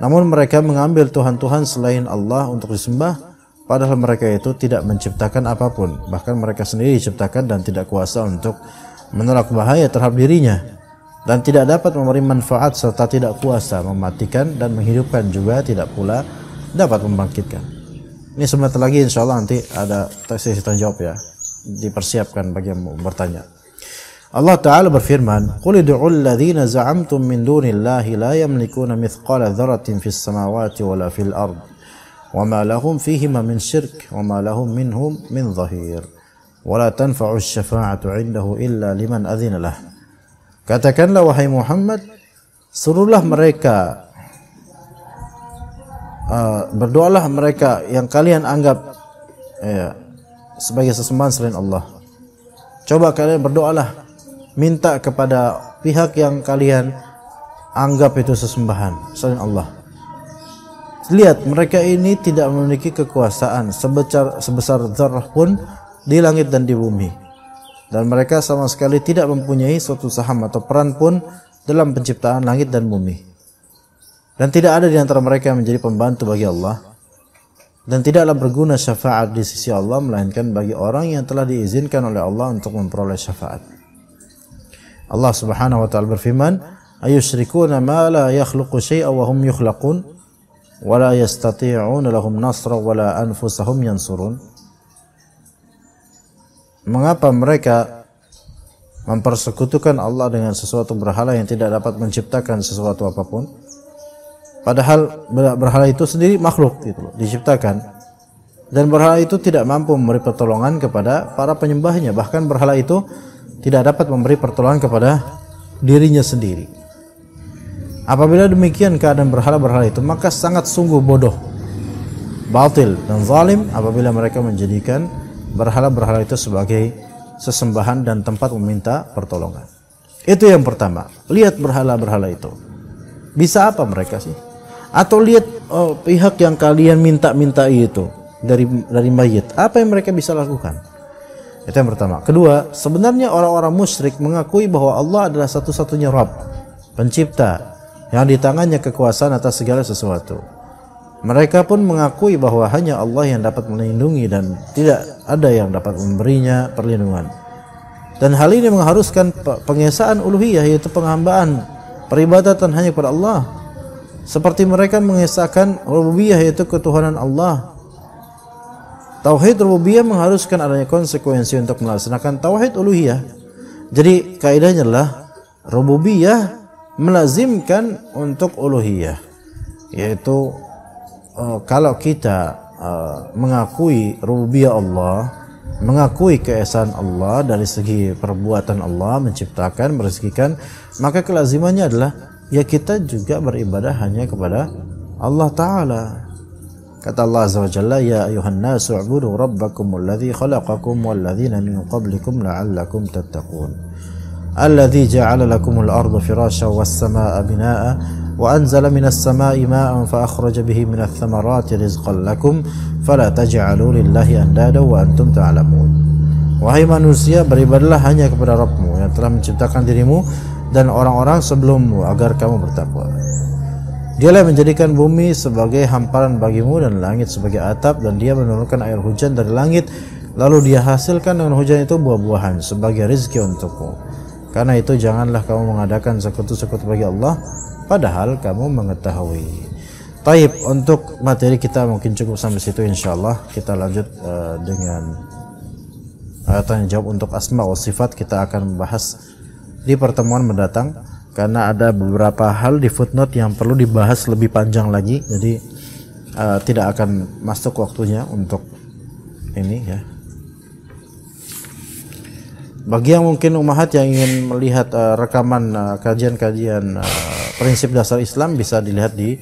Namun mereka mengambil Tuhan-Tuhan selain Allah untuk disembah Padahal mereka itu tidak menciptakan apapun, bahkan mereka sendiri diciptakan dan tidak kuasa untuk menolak bahaya terhadap dirinya dan tidak dapat memberi manfaat serta tidak kuasa mematikan dan menghidupkan juga tidak pula dapat membangkitkan. Ini sebentar lagi insya Allah nanti ada sesi tanya jawab ya dipersiapkan bagi yang bertanya. Allah Ta'ala berfirman, Qul idu'ul ladhina za'amtum min dunillahi la yamlikuna mithqala dharatin fis samawati wala fil ardh wa ma lahum fihima min syirk wa ma lahum minhum min zahir wa la tanfa'u syafa'atu indahu illa liman adzina lah katakanlah wahai Muhammad Suruhlah mereka uh, berdoalah mereka yang kalian anggap ya, sebagai sesembahan selain Allah coba kalian berdoalah minta kepada pihak yang kalian anggap itu sesembahan selain Allah Lihat, mereka ini tidak memiliki kekuasaan sebesar sebesar zarah pun di langit dan di bumi. Dan mereka sama sekali tidak mempunyai suatu saham atau peran pun dalam penciptaan langit dan bumi. Dan tidak ada di antara mereka yang menjadi pembantu bagi Allah. Dan tidaklah berguna syafaat di sisi Allah melainkan bagi orang yang telah diizinkan oleh Allah untuk memperoleh syafaat. Allah Subhanahu wa taala berfirman, "Ayusyrikuna ma la yakhluqu syai'a wa hum yukhlaqun?" wala yastati'un lahum nasra wala anfusahum yansurun mengapa mereka mempersekutukan Allah dengan sesuatu berhala yang tidak dapat menciptakan sesuatu apapun padahal berhala itu sendiri makhluk gitu loh, diciptakan dan berhala itu tidak mampu memberi pertolongan kepada para penyembahnya bahkan berhala itu tidak dapat memberi pertolongan kepada dirinya sendiri Apabila demikian keadaan berhala-berhala itu, maka sangat sungguh bodoh, batil dan zalim apabila mereka menjadikan berhala-berhala itu sebagai sesembahan dan tempat meminta pertolongan. Itu yang pertama. Lihat berhala-berhala itu. Bisa apa mereka sih? Atau lihat oh, pihak yang kalian minta-minta itu dari dari mayit. Apa yang mereka bisa lakukan? Itu yang pertama. Kedua, sebenarnya orang-orang musyrik mengakui bahwa Allah adalah satu-satunya Rabb, pencipta, yang di tangannya kekuasaan atas segala sesuatu. Mereka pun mengakui bahwa hanya Allah yang dapat melindungi dan tidak ada yang dapat memberinya perlindungan. Dan hal ini mengharuskan pengesaan uluhiyah yaitu penghambaan peribadatan hanya kepada Allah. Seperti mereka mengesahkan rububiyah yaitu ketuhanan Allah. Tauhid rububiyah mengharuskan adanya konsekuensi untuk melaksanakan tauhid uluhiyah. Jadi kaidahnya adalah rububiyah melazimkan untuk uluhiyah yaitu uh, kalau kita uh, mengakui rububiyah Allah mengakui keesaan Allah dari segi perbuatan Allah menciptakan merezekikan maka kelazimannya adalah ya kita juga beribadah hanya kepada Allah taala kata Allah azza wajalla ya ayuhan nasu ubudu rabbakumul ladzi khalaqakum wal ladzina min qablikum la'allakum tattaqun alladzi ja'ala lakumul arda firasya was samaa'a binaa'a wa anzala minas samaa'i maa'an fa akhraja bihi minats thamarati rizqan lakum fala taj'alu lillahi andada wa antum ta'lamun wahai manusia beribadalah hanya kepada Rabbimu yang telah menciptakan dirimu dan orang-orang sebelummu agar kamu bertakwa Dialah menjadikan bumi sebagai hamparan bagimu dan langit sebagai atap dan dia menurunkan air hujan dari langit lalu dia hasilkan dengan hujan itu buah-buahan sebagai rezeki untukmu. Karena itu janganlah kamu mengadakan sekutu-sekutu bagi Allah padahal kamu mengetahui. Taib untuk materi kita mungkin cukup sampai situ insya Allah kita lanjut uh, dengan uh, tanya jawab untuk asma wa sifat kita akan membahas di pertemuan mendatang karena ada beberapa hal di footnote yang perlu dibahas lebih panjang lagi jadi uh, tidak akan masuk waktunya untuk ini ya bagi yang mungkin umahat yang ingin melihat uh, rekaman eh, kajian-kajian uh, prinsip dasar Islam bisa dilihat di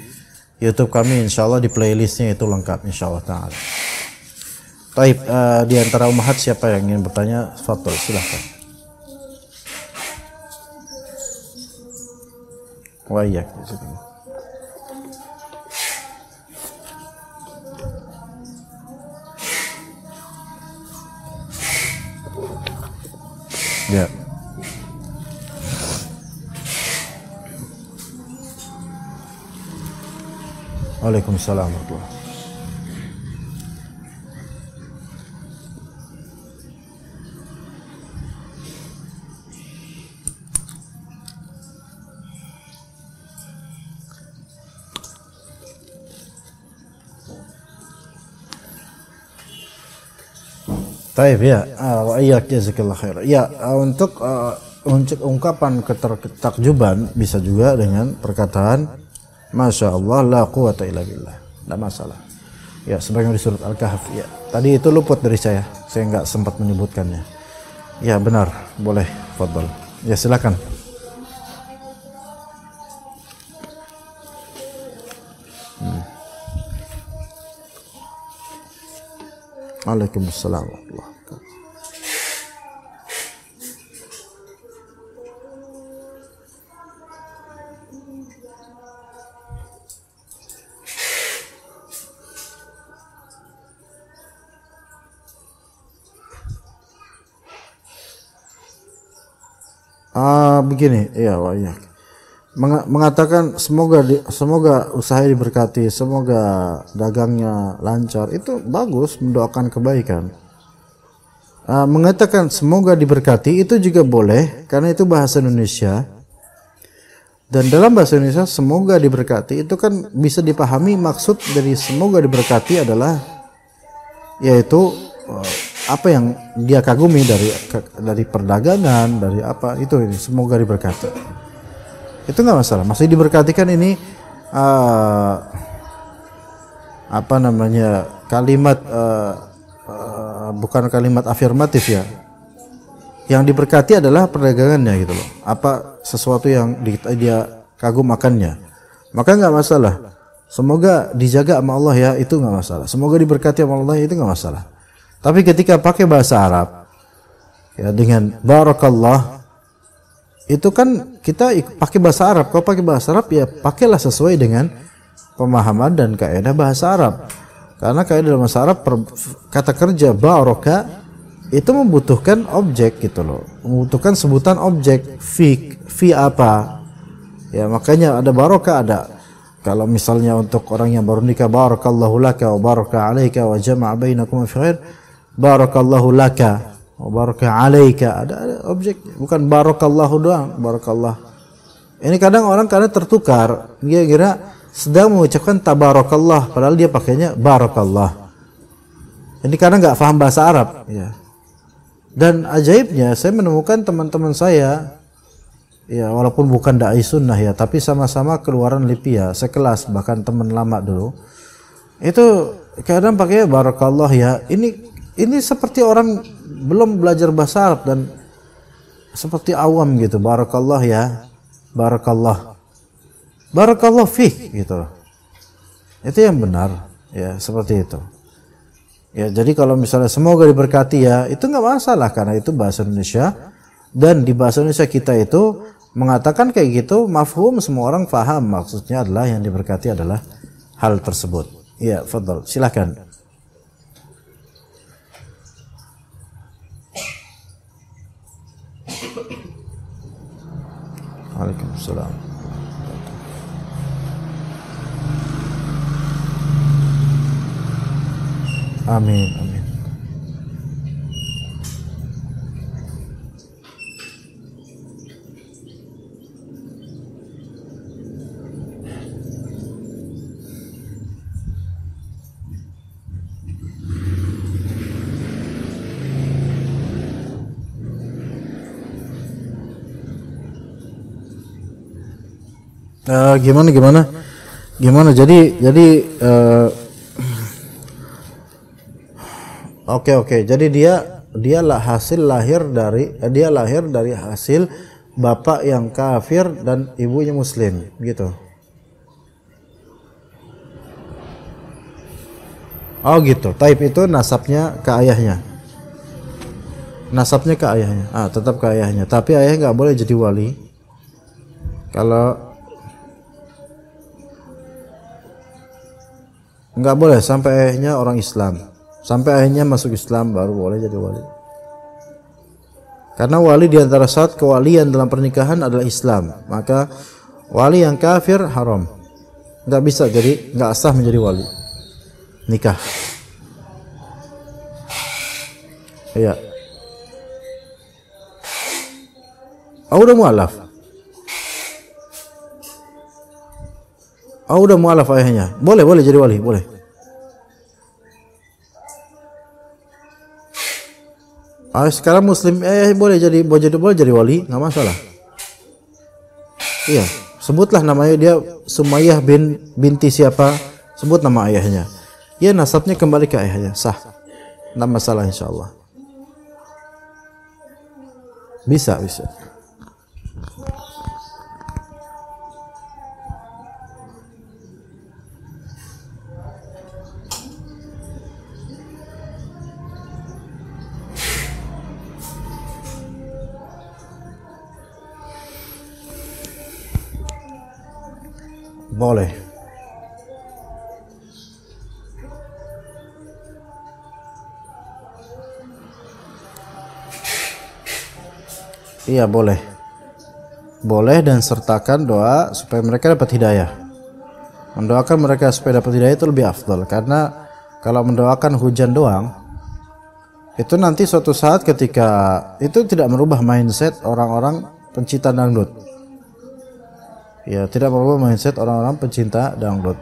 YouTube kami insya Allah di playlistnya itu lengkap insya Allah taala. Taib uh, di antara umahat siapa yang ingin bertanya? Fatul silahkan. Gitu. Ya. Waalaikumsalam warahmatullahi Taib ya, uh, ah, iya jazakallah khair. Ya uh, untuk uh, untuk ungkapan ketakjuban bisa juga dengan perkataan Masya Allah la quwata illa billah. Tidak masalah. Ya, sebagaimana di surat Al-Kahf. Ya, tadi itu luput dari saya. Saya nggak sempat menyebutkannya. Ya, benar. Boleh. football. Ya, silakan. عليكم السلام ورحمة الله وبركاته. آه بقني يا وياك. mengatakan semoga di, semoga usaha diberkati, semoga dagangnya lancar, itu bagus mendoakan kebaikan. Uh, mengatakan semoga diberkati itu juga boleh karena itu bahasa Indonesia. Dan dalam bahasa Indonesia semoga diberkati itu kan bisa dipahami maksud dari semoga diberkati adalah yaitu uh, apa yang dia kagumi dari dari perdagangan, dari apa itu ini semoga diberkati itu nggak masalah masih diberkatikan ini uh, apa namanya kalimat uh, uh, bukan kalimat afirmatif ya yang diberkati adalah perdagangannya gitu loh apa sesuatu yang di, dia kagum makannya, maka nggak masalah semoga dijaga sama Allah ya itu nggak masalah semoga diberkati sama Allah itu nggak masalah tapi ketika pakai bahasa Arab ya dengan barakallah itu kan kita pakai bahasa Arab. Kalau pakai bahasa Arab ya pakailah sesuai dengan pemahaman dan kaidah bahasa Arab. Karena kaidah dalam bahasa Arab kata kerja baraka itu membutuhkan objek gitu loh. Membutuhkan sebutan objek fi fi apa? Ya makanya ada barokah ada kalau misalnya untuk orang yang baru nikah barakallahu laka wa baraka alaika wa jama'a bainakum fi khair barakallahu laka barokah alaika ada, ada objek bukan barokallahu doang barokallah ini kadang orang karena tertukar dia kira sedang mengucapkan tabarakallah padahal dia pakainya barokallah ini karena nggak paham bahasa Arab ya dan ajaibnya saya menemukan teman-teman saya ya walaupun bukan dai sunnah ya tapi sama-sama keluaran Lipia sekelas bahkan teman lama dulu itu kadang pakai barokallah ya ini ini seperti orang belum belajar bahasa Arab dan seperti awam gitu. Barakallah ya. Barakallah. Barakallah fiq gitu Itu yang benar ya, seperti itu. Ya, jadi kalau misalnya semoga diberkati ya, itu nggak masalah karena itu bahasa Indonesia dan di bahasa Indonesia kita itu mengatakan kayak gitu mafhum semua orang faham maksudnya adalah yang diberkati adalah hal tersebut. Ya, fadl, silahkan. Waalaikumsalam. Amin. Amin. gimana gimana gimana jadi jadi uh, oke okay, oke okay. jadi dia dia lah hasil lahir dari eh, dia lahir dari hasil bapak yang kafir dan ibunya muslim gitu Oh gitu. type itu nasabnya ke ayahnya. Nasabnya ke ayahnya. Ah, tetap ke ayahnya. Tapi ayah nggak boleh jadi wali. Kalau Enggak boleh sampai akhirnya orang Islam. Sampai akhirnya masuk Islam baru boleh jadi wali. Karena wali di antara saat kewalian dalam pernikahan adalah Islam, maka wali yang kafir haram. Enggak bisa jadi enggak sah menjadi wali. Nikah. Iya. udah mualaf. Oh udah mualaf ayahnya. Boleh, boleh jadi wali, boleh. Ah, sekarang muslim eh, eh boleh jadi boleh jadi boleh jadi wali, nggak masalah. Iya, sebutlah namanya dia Sumayyah bin binti siapa? Sebut nama ayahnya. Iya nasabnya kembali ke ayahnya, sah. Nama masalah Allah. Bisa, bisa. Boleh. Iya, boleh. Boleh dan sertakan doa supaya mereka dapat hidayah. Mendoakan mereka supaya dapat hidayah itu lebih afdol karena kalau mendoakan hujan doang itu nanti suatu saat ketika itu tidak merubah mindset orang-orang pencinta dangdut ya tidak perlu mindset orang-orang pencinta dangdut.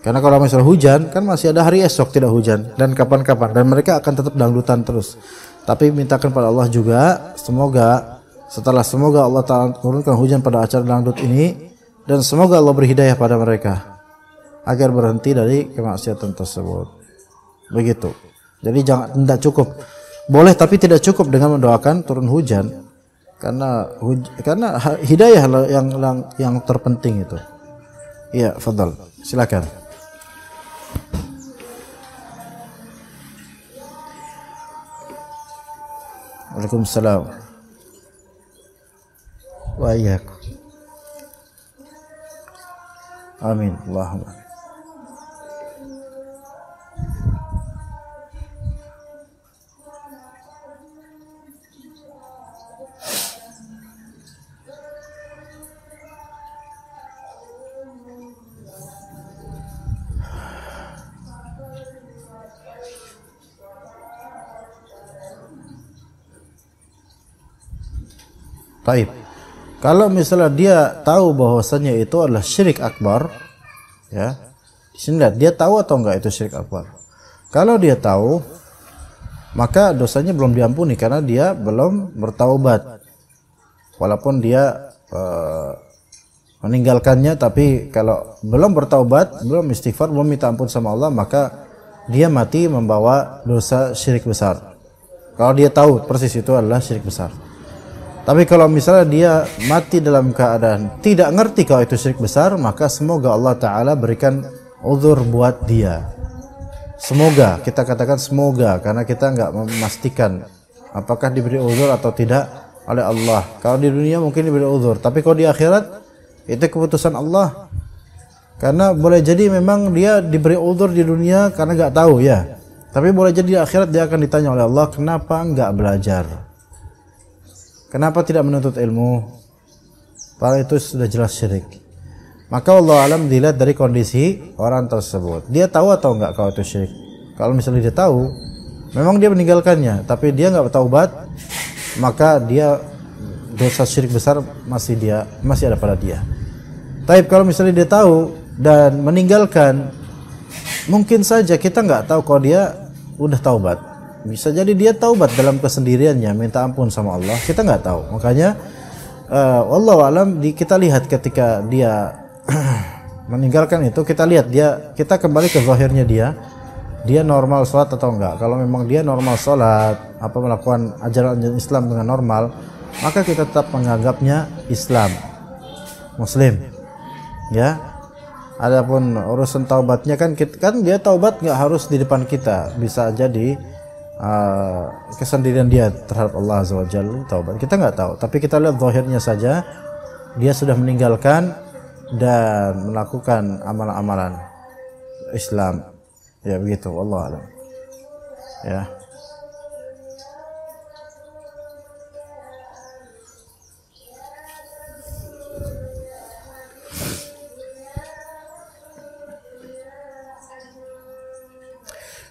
karena kalau misalnya hujan kan masih ada hari esok tidak hujan dan kapan-kapan dan mereka akan tetap dangdutan terus tapi mintakan pada Allah juga semoga setelah semoga Allah Ta'ala turunkan hujan pada acara dangdut ini dan semoga Allah berhidayah pada mereka agar berhenti dari kemaksiatan tersebut begitu jadi jangan tidak cukup boleh tapi tidak cukup dengan mendoakan turun hujan karena huj karena hidayah yang yang, yang terpenting itu. Iya, Fadl Silakan. Waalaikumsalam. Wa iyyakum. Amin. Allahumma Taib. Kalau misalnya dia tahu bahwasannya itu adalah syirik akbar, ya. Di sini lihat dia tahu atau enggak itu syirik akbar. Kalau dia tahu, maka dosanya belum diampuni karena dia belum bertaubat. Walaupun dia uh, meninggalkannya tapi kalau belum bertaubat, belum istighfar, belum minta ampun sama Allah, maka dia mati membawa dosa syirik besar. Kalau dia tahu persis itu adalah syirik besar. Tapi kalau misalnya dia mati dalam keadaan tidak ngerti kalau itu syirik besar, maka semoga Allah Ta'ala berikan uzur buat dia. Semoga, kita katakan semoga, karena kita nggak memastikan apakah diberi uzur atau tidak oleh Allah. Kalau di dunia mungkin diberi uzur, tapi kalau di akhirat, itu keputusan Allah. Karena boleh jadi memang dia diberi uzur di dunia karena nggak tahu ya. Tapi boleh jadi di akhirat dia akan ditanya oleh Allah, kenapa nggak belajar? Kenapa tidak menuntut ilmu? Padahal itu sudah jelas syirik. Maka Allah alam dilihat dari kondisi orang tersebut. Dia tahu atau enggak kalau itu syirik? Kalau misalnya dia tahu, memang dia meninggalkannya, tapi dia enggak bertaubat, maka dia dosa syirik besar masih dia masih ada pada dia. Tapi kalau misalnya dia tahu dan meninggalkan, mungkin saja kita nggak tahu kalau dia udah taubat bisa jadi dia taubat dalam kesendiriannya minta ampun sama Allah kita nggak tahu makanya uh, eh, Allah alam di, kita lihat ketika dia meninggalkan itu kita lihat dia kita kembali ke zahirnya dia dia normal sholat atau enggak kalau memang dia normal sholat apa melakukan ajaran Islam dengan normal maka kita tetap menganggapnya Islam Muslim ya adapun urusan taubatnya kan kan dia taubat nggak harus di depan kita bisa jadi uh, kesendirian dia terhadap Allah Azza wa taubat kita nggak tahu tapi kita lihat zahirnya saja dia sudah meninggalkan dan melakukan amalan-amalan Islam ya begitu Allah alam ya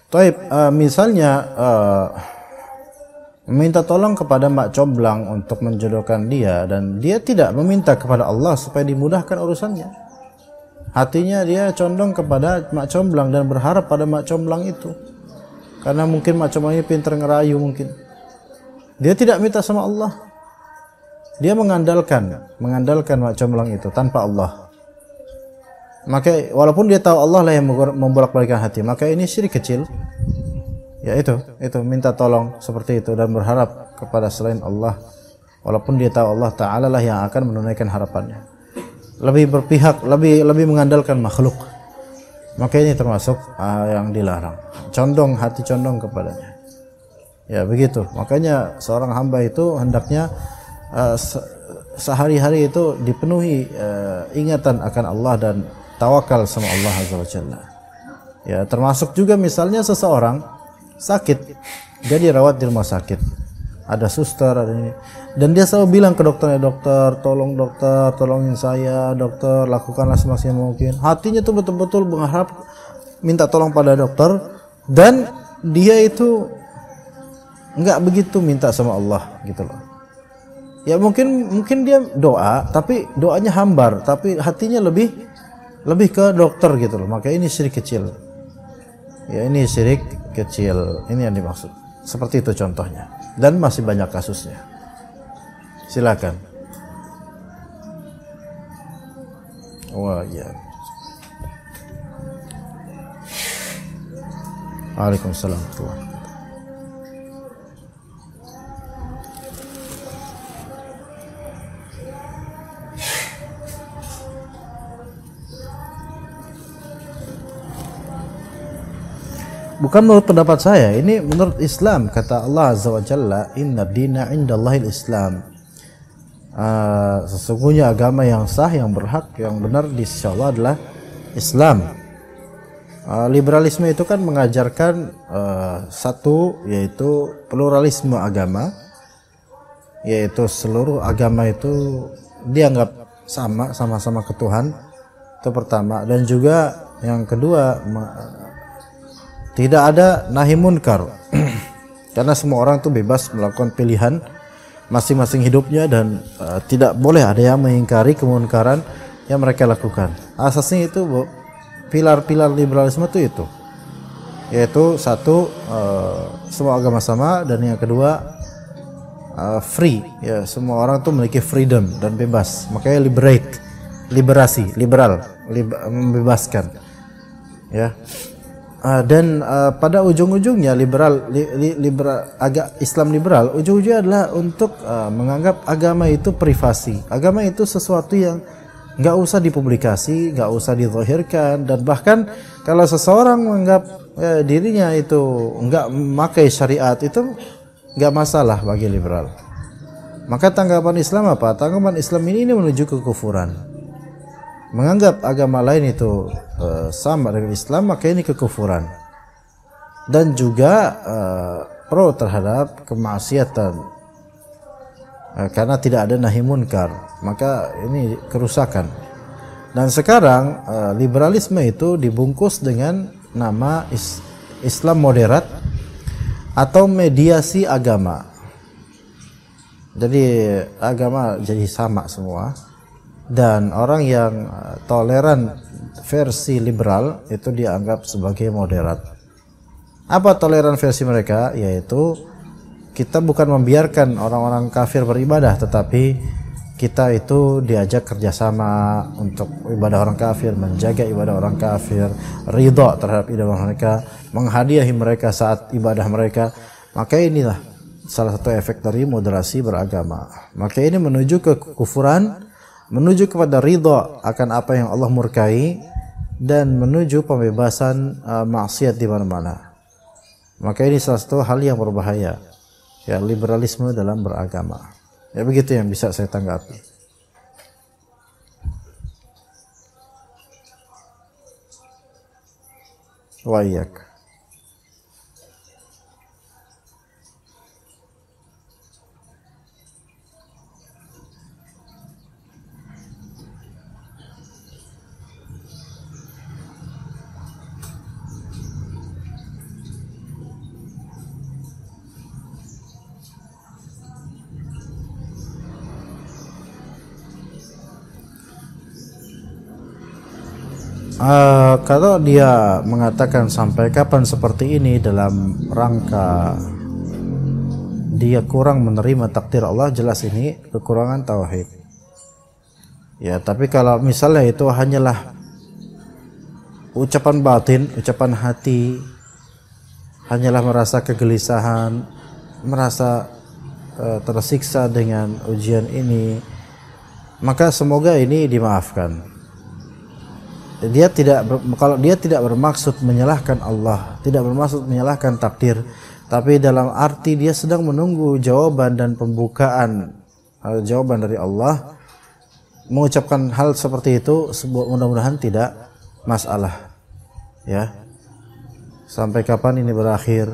Taib, uh, misalnya uh, eh, meminta tolong kepada Mbak Coblang untuk menjodohkan dia dan dia tidak meminta kepada Allah supaya dimudahkan urusannya. Hatinya dia condong kepada Mak Comblang dan berharap pada Mak Comblang itu. Karena mungkin Mak Coblang ini pintar ngerayu mungkin. Dia tidak minta sama Allah. Dia mengandalkan, mengandalkan Mak Comblang itu tanpa Allah maka walaupun dia tahu Allah lah yang membolak balikan hati maka ini syirik kecil ya itu itu minta tolong seperti itu dan berharap kepada selain Allah walaupun dia tahu Allah taala lah yang akan menunaikan harapannya lebih berpihak lebih lebih mengandalkan makhluk maka ini termasuk uh, yang dilarang condong hati condong kepadanya ya begitu makanya seorang hamba itu hendaknya uh, sehari-hari itu dipenuhi uh, ingatan akan Allah dan tawakal sama Allah Azza wa Jalla. Ya, termasuk juga misalnya seseorang sakit, dia dirawat di rumah sakit. Ada suster, ada ini. Dan dia selalu bilang ke dokternya, dokter, tolong dokter, tolongin saya, dokter, lakukanlah semaksimal mungkin. Hatinya tuh betul-betul berharap minta tolong pada dokter dan dia itu nggak begitu minta sama Allah gitu loh. Ya mungkin mungkin dia doa tapi doanya hambar tapi hatinya lebih lebih ke dokter gitu loh maka ini sirik kecil ya ini sirik kecil ini yang dimaksud seperti itu contohnya dan masih banyak kasusnya silakan wah ya Waalaikumsalam warahmatullahi bukan menurut pendapat saya ini menurut Islam kata Allah azza wa jalla inna dina indallahil Islam uh, sesungguhnya agama yang sah yang berhak yang benar di sisi Allah adalah Islam uh, liberalisme itu kan mengajarkan uh, satu yaitu pluralisme agama yaitu seluruh agama itu dianggap sama sama-sama ketuhan itu pertama dan juga yang kedua tidak ada nahi munkar. Karena semua orang tuh bebas melakukan pilihan masing-masing hidupnya dan uh, tidak boleh ada yang mengingkari kemunkaran yang mereka lakukan. Asasnya itu pilar-pilar liberalisme itu itu yaitu satu uh, semua agama sama dan yang kedua uh, free ya semua orang tuh memiliki freedom dan bebas makanya liberate liberasi liberal lib membebaskan ya Ah, dan uh, pada ujung-ujungnya liberal li, li, liberal agak Islam liberal ujung-ujungnya adalah untuk uh, menganggap agama itu privasi agama itu sesuatu yang nggak usah dipublikasi nggak usah dizohirkan dan bahkan kalau seseorang menganggap uh, dirinya itu nggak memakai syariat itu nggak masalah bagi liberal maka tanggapan Islam apa tanggapan Islam ini, ini menuju kekufuran menganggap agama lain itu uh, sama dengan Islam maka ini kekufuran dan juga uh, pro terhadap kemaksiatan uh, karena tidak ada nahi munkar maka ini kerusakan dan sekarang uh, liberalisme itu dibungkus dengan nama is Islam moderat atau mediasi agama jadi agama jadi sama semua dan orang yang eh, toleran versi liberal itu dianggap sebagai moderat. Apa toleran versi mereka? Yaitu kita bukan membiarkan orang-orang kafir beribadah, tetapi kita itu diajak kerjasama untuk ibadah orang kafir, menjaga ibadah orang kafir, ridho terhadap ibadah mereka, menghadiahi mereka saat ibadah mereka. Maka inilah salah satu efek dari moderasi beragama. Maka ini menuju ke kekufuran menuju kepada ridho akan apa yang Allah murkai dan menuju pembebasan uh, maksiat di mana-mana. Maka ini salah satu hal yang berbahaya. Ya, liberalisme dalam beragama. Ya begitu yang bisa saya tanggapi. Wa iyyaka Uh, kalau dia mengatakan sampai kapan seperti ini dalam rangka dia kurang menerima takdir Allah jelas ini kekurangan tauhid. Ya, tapi kalau misalnya itu hanyalah ucapan batin, ucapan hati hanyalah merasa kegelisahan, merasa uh, tersiksa dengan ujian ini, maka semoga ini dimaafkan dia tidak kalau dia tidak bermaksud menyalahkan Allah, tidak bermaksud menyalahkan takdir, tapi dalam arti dia sedang menunggu jawaban dan pembukaan eh, jawaban dari Allah mengucapkan hal seperti itu mudah-mudahan tidak masalah ya sampai kapan ini berakhir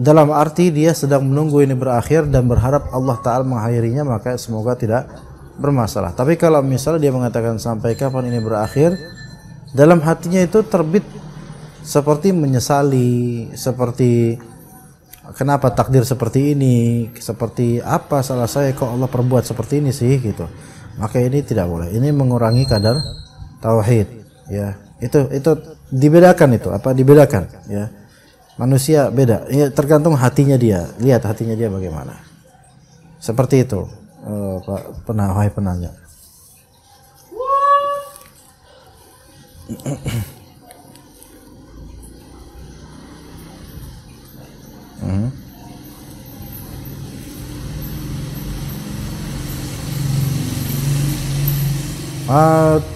dalam arti dia sedang menunggu ini berakhir dan berharap Allah Ta'ala mengakhirinya maka semoga tidak bermasalah tapi kalau misalnya dia mengatakan sampai kapan ini berakhir dalam hatinya itu terbit seperti menyesali, seperti kenapa takdir seperti ini, seperti apa salah saya kok Allah perbuat seperti ini sih gitu. Maka ini tidak boleh. Ini mengurangi kadar tauhid, ya. Itu itu dibedakan itu, apa dibedakan, ya. Manusia beda, ya, tergantung hatinya dia. Lihat hatinya dia bagaimana. Seperti itu, uh, Pak penanya. Uh,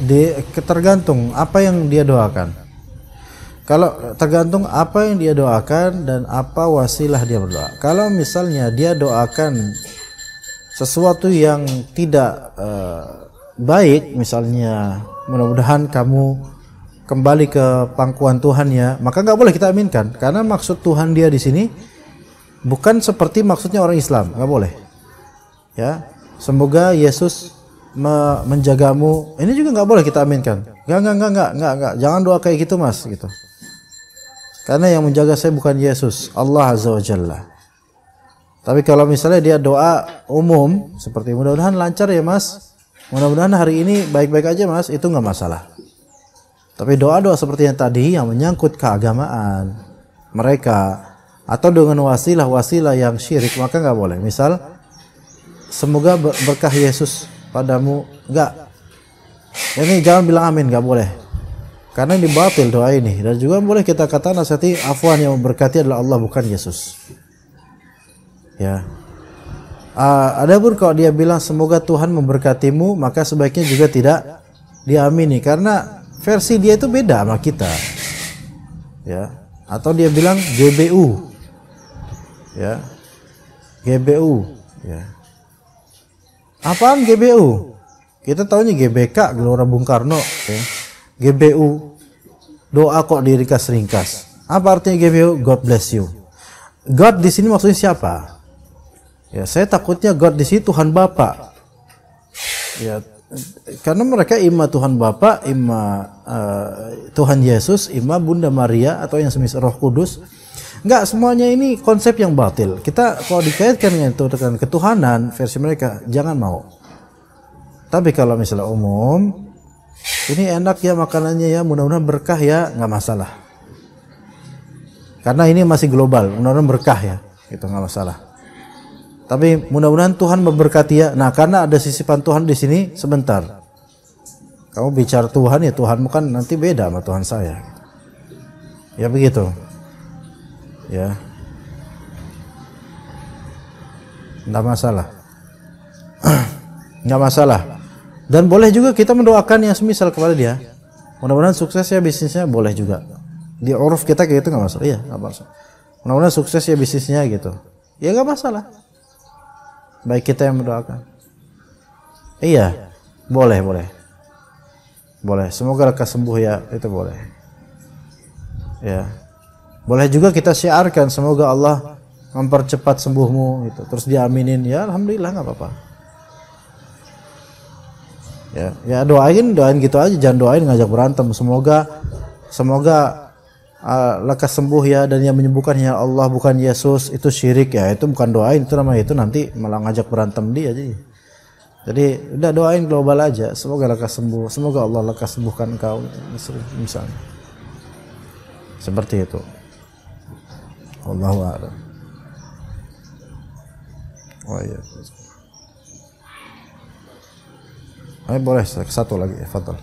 di, tergantung apa yang dia doakan. Kalau tergantung apa yang dia doakan dan apa wasilah dia berdoa. Kalau misalnya dia doakan sesuatu yang tidak uh, baik, misalnya mudah-mudahan kamu kembali ke pangkuan Tuhan ya, maka nggak boleh kita aminkan karena maksud Tuhan dia di sini bukan seperti maksudnya orang Islam, nggak boleh. Ya, semoga Yesus me menjagamu. Ini juga nggak boleh kita aminkan. Nggak nggak nggak nggak nggak nggak. Jangan doa kayak gitu mas, gitu. Karena yang menjaga saya bukan Yesus, Allah Azza wa Jalla. Tapi kalau misalnya dia doa umum seperti mudah-mudahan lancar ya mas, mudah-mudahan hari ini baik-baik aja mas, itu nggak masalah. Tapi doa-doa seperti yang tadi yang menyangkut keagamaan mereka atau dengan wasilah-wasilah yang syirik maka nggak boleh. Misal, semoga berkah Yesus padamu nggak. Ini jangan bilang amin nggak boleh. Karena ini batil doa ini dan juga boleh kita kata nasihati afwan yang memberkati adalah Allah bukan Yesus. Ya. Uh, ah, pun kalau dia bilang semoga Tuhan memberkatimu maka sebaiknya juga tidak diamini karena versi dia itu beda sama kita ya atau dia bilang GBU ya GBU ya apaan GBU kita tahunya GBK Gelora Bung Karno ya. GBU doa kok kas ringkas apa artinya GBU God bless you God di sini maksudnya siapa ya saya takutnya God di sini Tuhan Bapak. ya karena mereka imma Tuhan Bapa, imma uh, Tuhan Yesus, imma Bunda Maria atau yang semisal Roh Kudus. Enggak semuanya ini konsep yang batil. Kita kalau dikaitkan dengan itu dengan ketuhanan versi mereka jangan mau. Tapi kalau misalnya umum ini enak ya makanannya ya, mudah-mudahan berkah ya, nggak masalah. Karena ini masih global, mudah-mudahan berkah ya, itu nggak masalah. Tapi mudah-mudahan Tuhan memberkati ya. Nah, karena ada sisipan Tuhan di sini sebentar. Kamu bicara Tuhan ya Tuhanmu kan nanti beda sama Tuhan saya. Ya begitu. Ya. Enggak masalah. Enggak masalah. Dan boleh juga kita mendoakan yang semisal kepada dia. Mudah-mudahan sukses ya bisnisnya boleh juga. Di uruf kita kayak gitu nggak masalah. Iya, nggak masalah. Mudah-mudahan sukses ya bisnisnya gitu. Ya nggak masalah baik kita yang mendoakan iya boleh boleh boleh semoga lekas sembuh ya itu boleh ya boleh juga kita siarkan semoga Allah mempercepat sembuhmu itu terus diaminin ya alhamdulillah nggak apa-apa ya ya doain doain gitu aja jangan doain ngajak berantem semoga semoga Ah, lekas sembuh ya dan yang menyembuhkan ya Allah bukan Yesus itu syirik ya itu bukan doain itu namanya itu nanti malah ngajak berantem dia jadi jadi udah doain global aja semoga lekas sembuh semoga Allah lekas sembuhkan kau misalnya seperti itu Allah a'lam Oh iya. Ayo eh, boleh satu lagi, Fadl.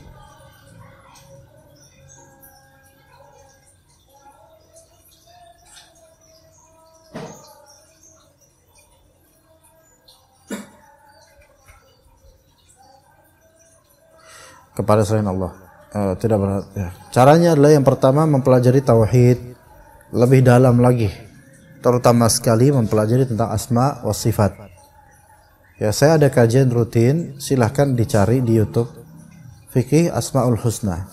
kepada selain Allah. Uh, tidak berat Ya. Caranya adalah yang pertama mempelajari tauhid lebih dalam lagi, terutama sekali mempelajari tentang asma wa sifat. Ya, saya ada kajian rutin, silahkan dicari di YouTube Fikih Asmaul Husna.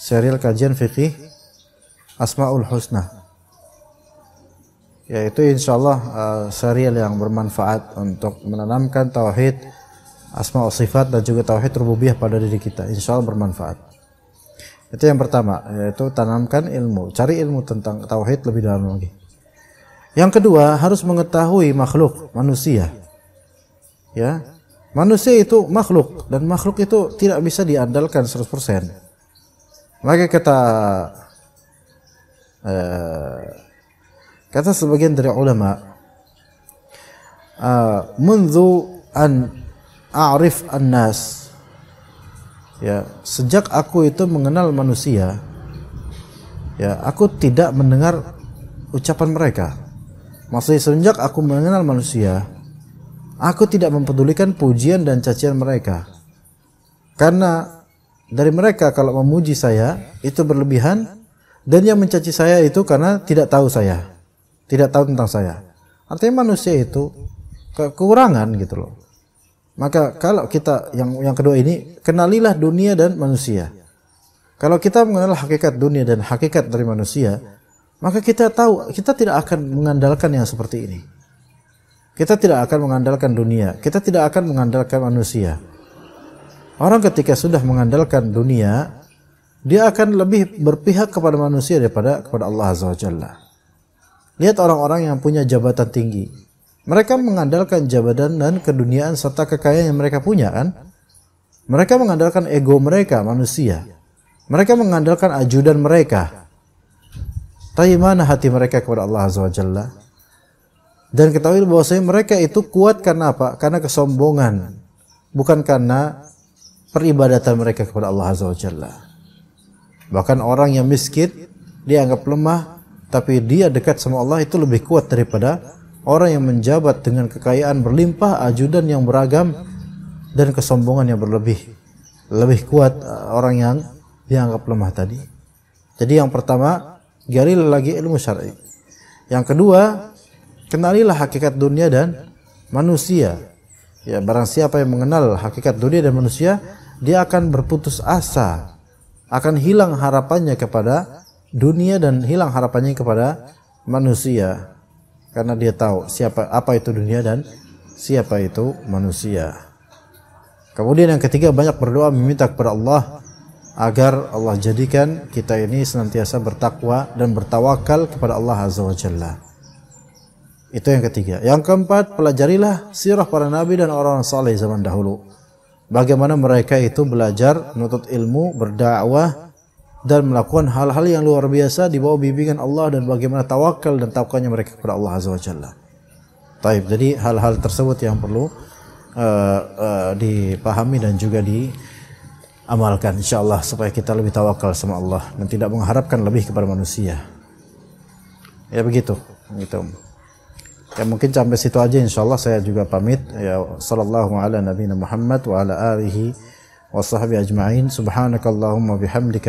Serial kajian fikih Asmaul Husna. Yaitu insya Allah uh, serial yang bermanfaat untuk menanamkan tauhid asma wa sifat dan juga tauhid rububiyah pada diri kita insya Allah bermanfaat itu yang pertama yaitu tanamkan ilmu cari ilmu tentang tauhid lebih dalam lagi yang kedua harus mengetahui makhluk manusia ya manusia itu makhluk dan makhluk itu tidak bisa diandalkan 100% maka kata eh, kata sebagian dari ulama uh, eh, منذ an a'rif an ya sejak aku itu mengenal manusia ya aku tidak mendengar ucapan mereka maksudnya sejak aku mengenal manusia aku tidak mempedulikan pujian dan cacian mereka karena dari mereka kalau memuji saya itu berlebihan dan yang mencaci saya itu karena tidak tahu saya tidak tahu tentang saya artinya manusia itu kekurangan gitu loh maka kalau kita yang yang kedua ini kenalilah dunia dan manusia. Kalau kita mengenal hakikat dunia dan hakikat dari manusia, maka kita tahu kita tidak akan mengandalkan yang seperti ini. Kita tidak akan mengandalkan dunia, kita tidak akan mengandalkan manusia. Orang ketika sudah mengandalkan dunia, dia akan lebih berpihak kepada manusia daripada kepada Allah Azza wa Jalla. Lihat orang-orang yang punya jabatan tinggi, mereka mengandalkan jabatan dan keduniaan serta kekayaan yang mereka punya kan? Mereka mengandalkan ego mereka manusia. Mereka mengandalkan ajudan mereka. Tapi mana hati mereka kepada Allah Azza wa Jalla? Dan ketahui bahwasanya mereka itu kuat karena apa? Karena kesombongan. Bukan karena peribadatan mereka kepada Allah Azza wa Jalla. Bahkan orang yang miskin, dianggap lemah, tapi dia dekat sama Allah itu lebih kuat daripada orang yang menjabat dengan kekayaan berlimpah, ajudan yang beragam dan kesombongan yang berlebih. Lebih kuat eh, orang yang dianggap lemah tadi. Jadi yang pertama, gali lagi ilmu syar'i. Yang kedua, kenalilah hakikat dunia dan manusia. Ya, barang siapa yang mengenal hakikat dunia dan manusia, dia akan berputus asa, akan hilang harapannya kepada dunia dan hilang harapannya kepada manusia karena dia tahu siapa apa itu dunia dan siapa itu manusia. Kemudian yang ketiga banyak berdoa meminta kepada Allah agar Allah jadikan kita ini senantiasa bertakwa dan bertawakal kepada Allah Azza wa Jalla. Itu yang ketiga. Yang keempat, pelajarilah sirah para nabi dan orang-orang saleh zaman dahulu. Bagaimana mereka itu belajar, menuntut ilmu, berdakwah, dan melakukan hal-hal yang luar biasa di bawah bimbingan Allah dan bagaimana tawakal dan tawakalnya mereka kepada Allah Azza wa Jalla. Taib. Jadi hal-hal tersebut yang perlu uh, uh, dipahami dan juga diamalkan Allah supaya kita lebih tawakal sama Allah dan tidak mengharapkan lebih kepada manusia. Ya begitu. Gitu. Ya mungkin sampai situ aja Insya Allah saya juga pamit ya sallallahu ala nabiyina Muhammad wa ala alihi wa أجمعين سبحانك subhanakallahumma وبحمدك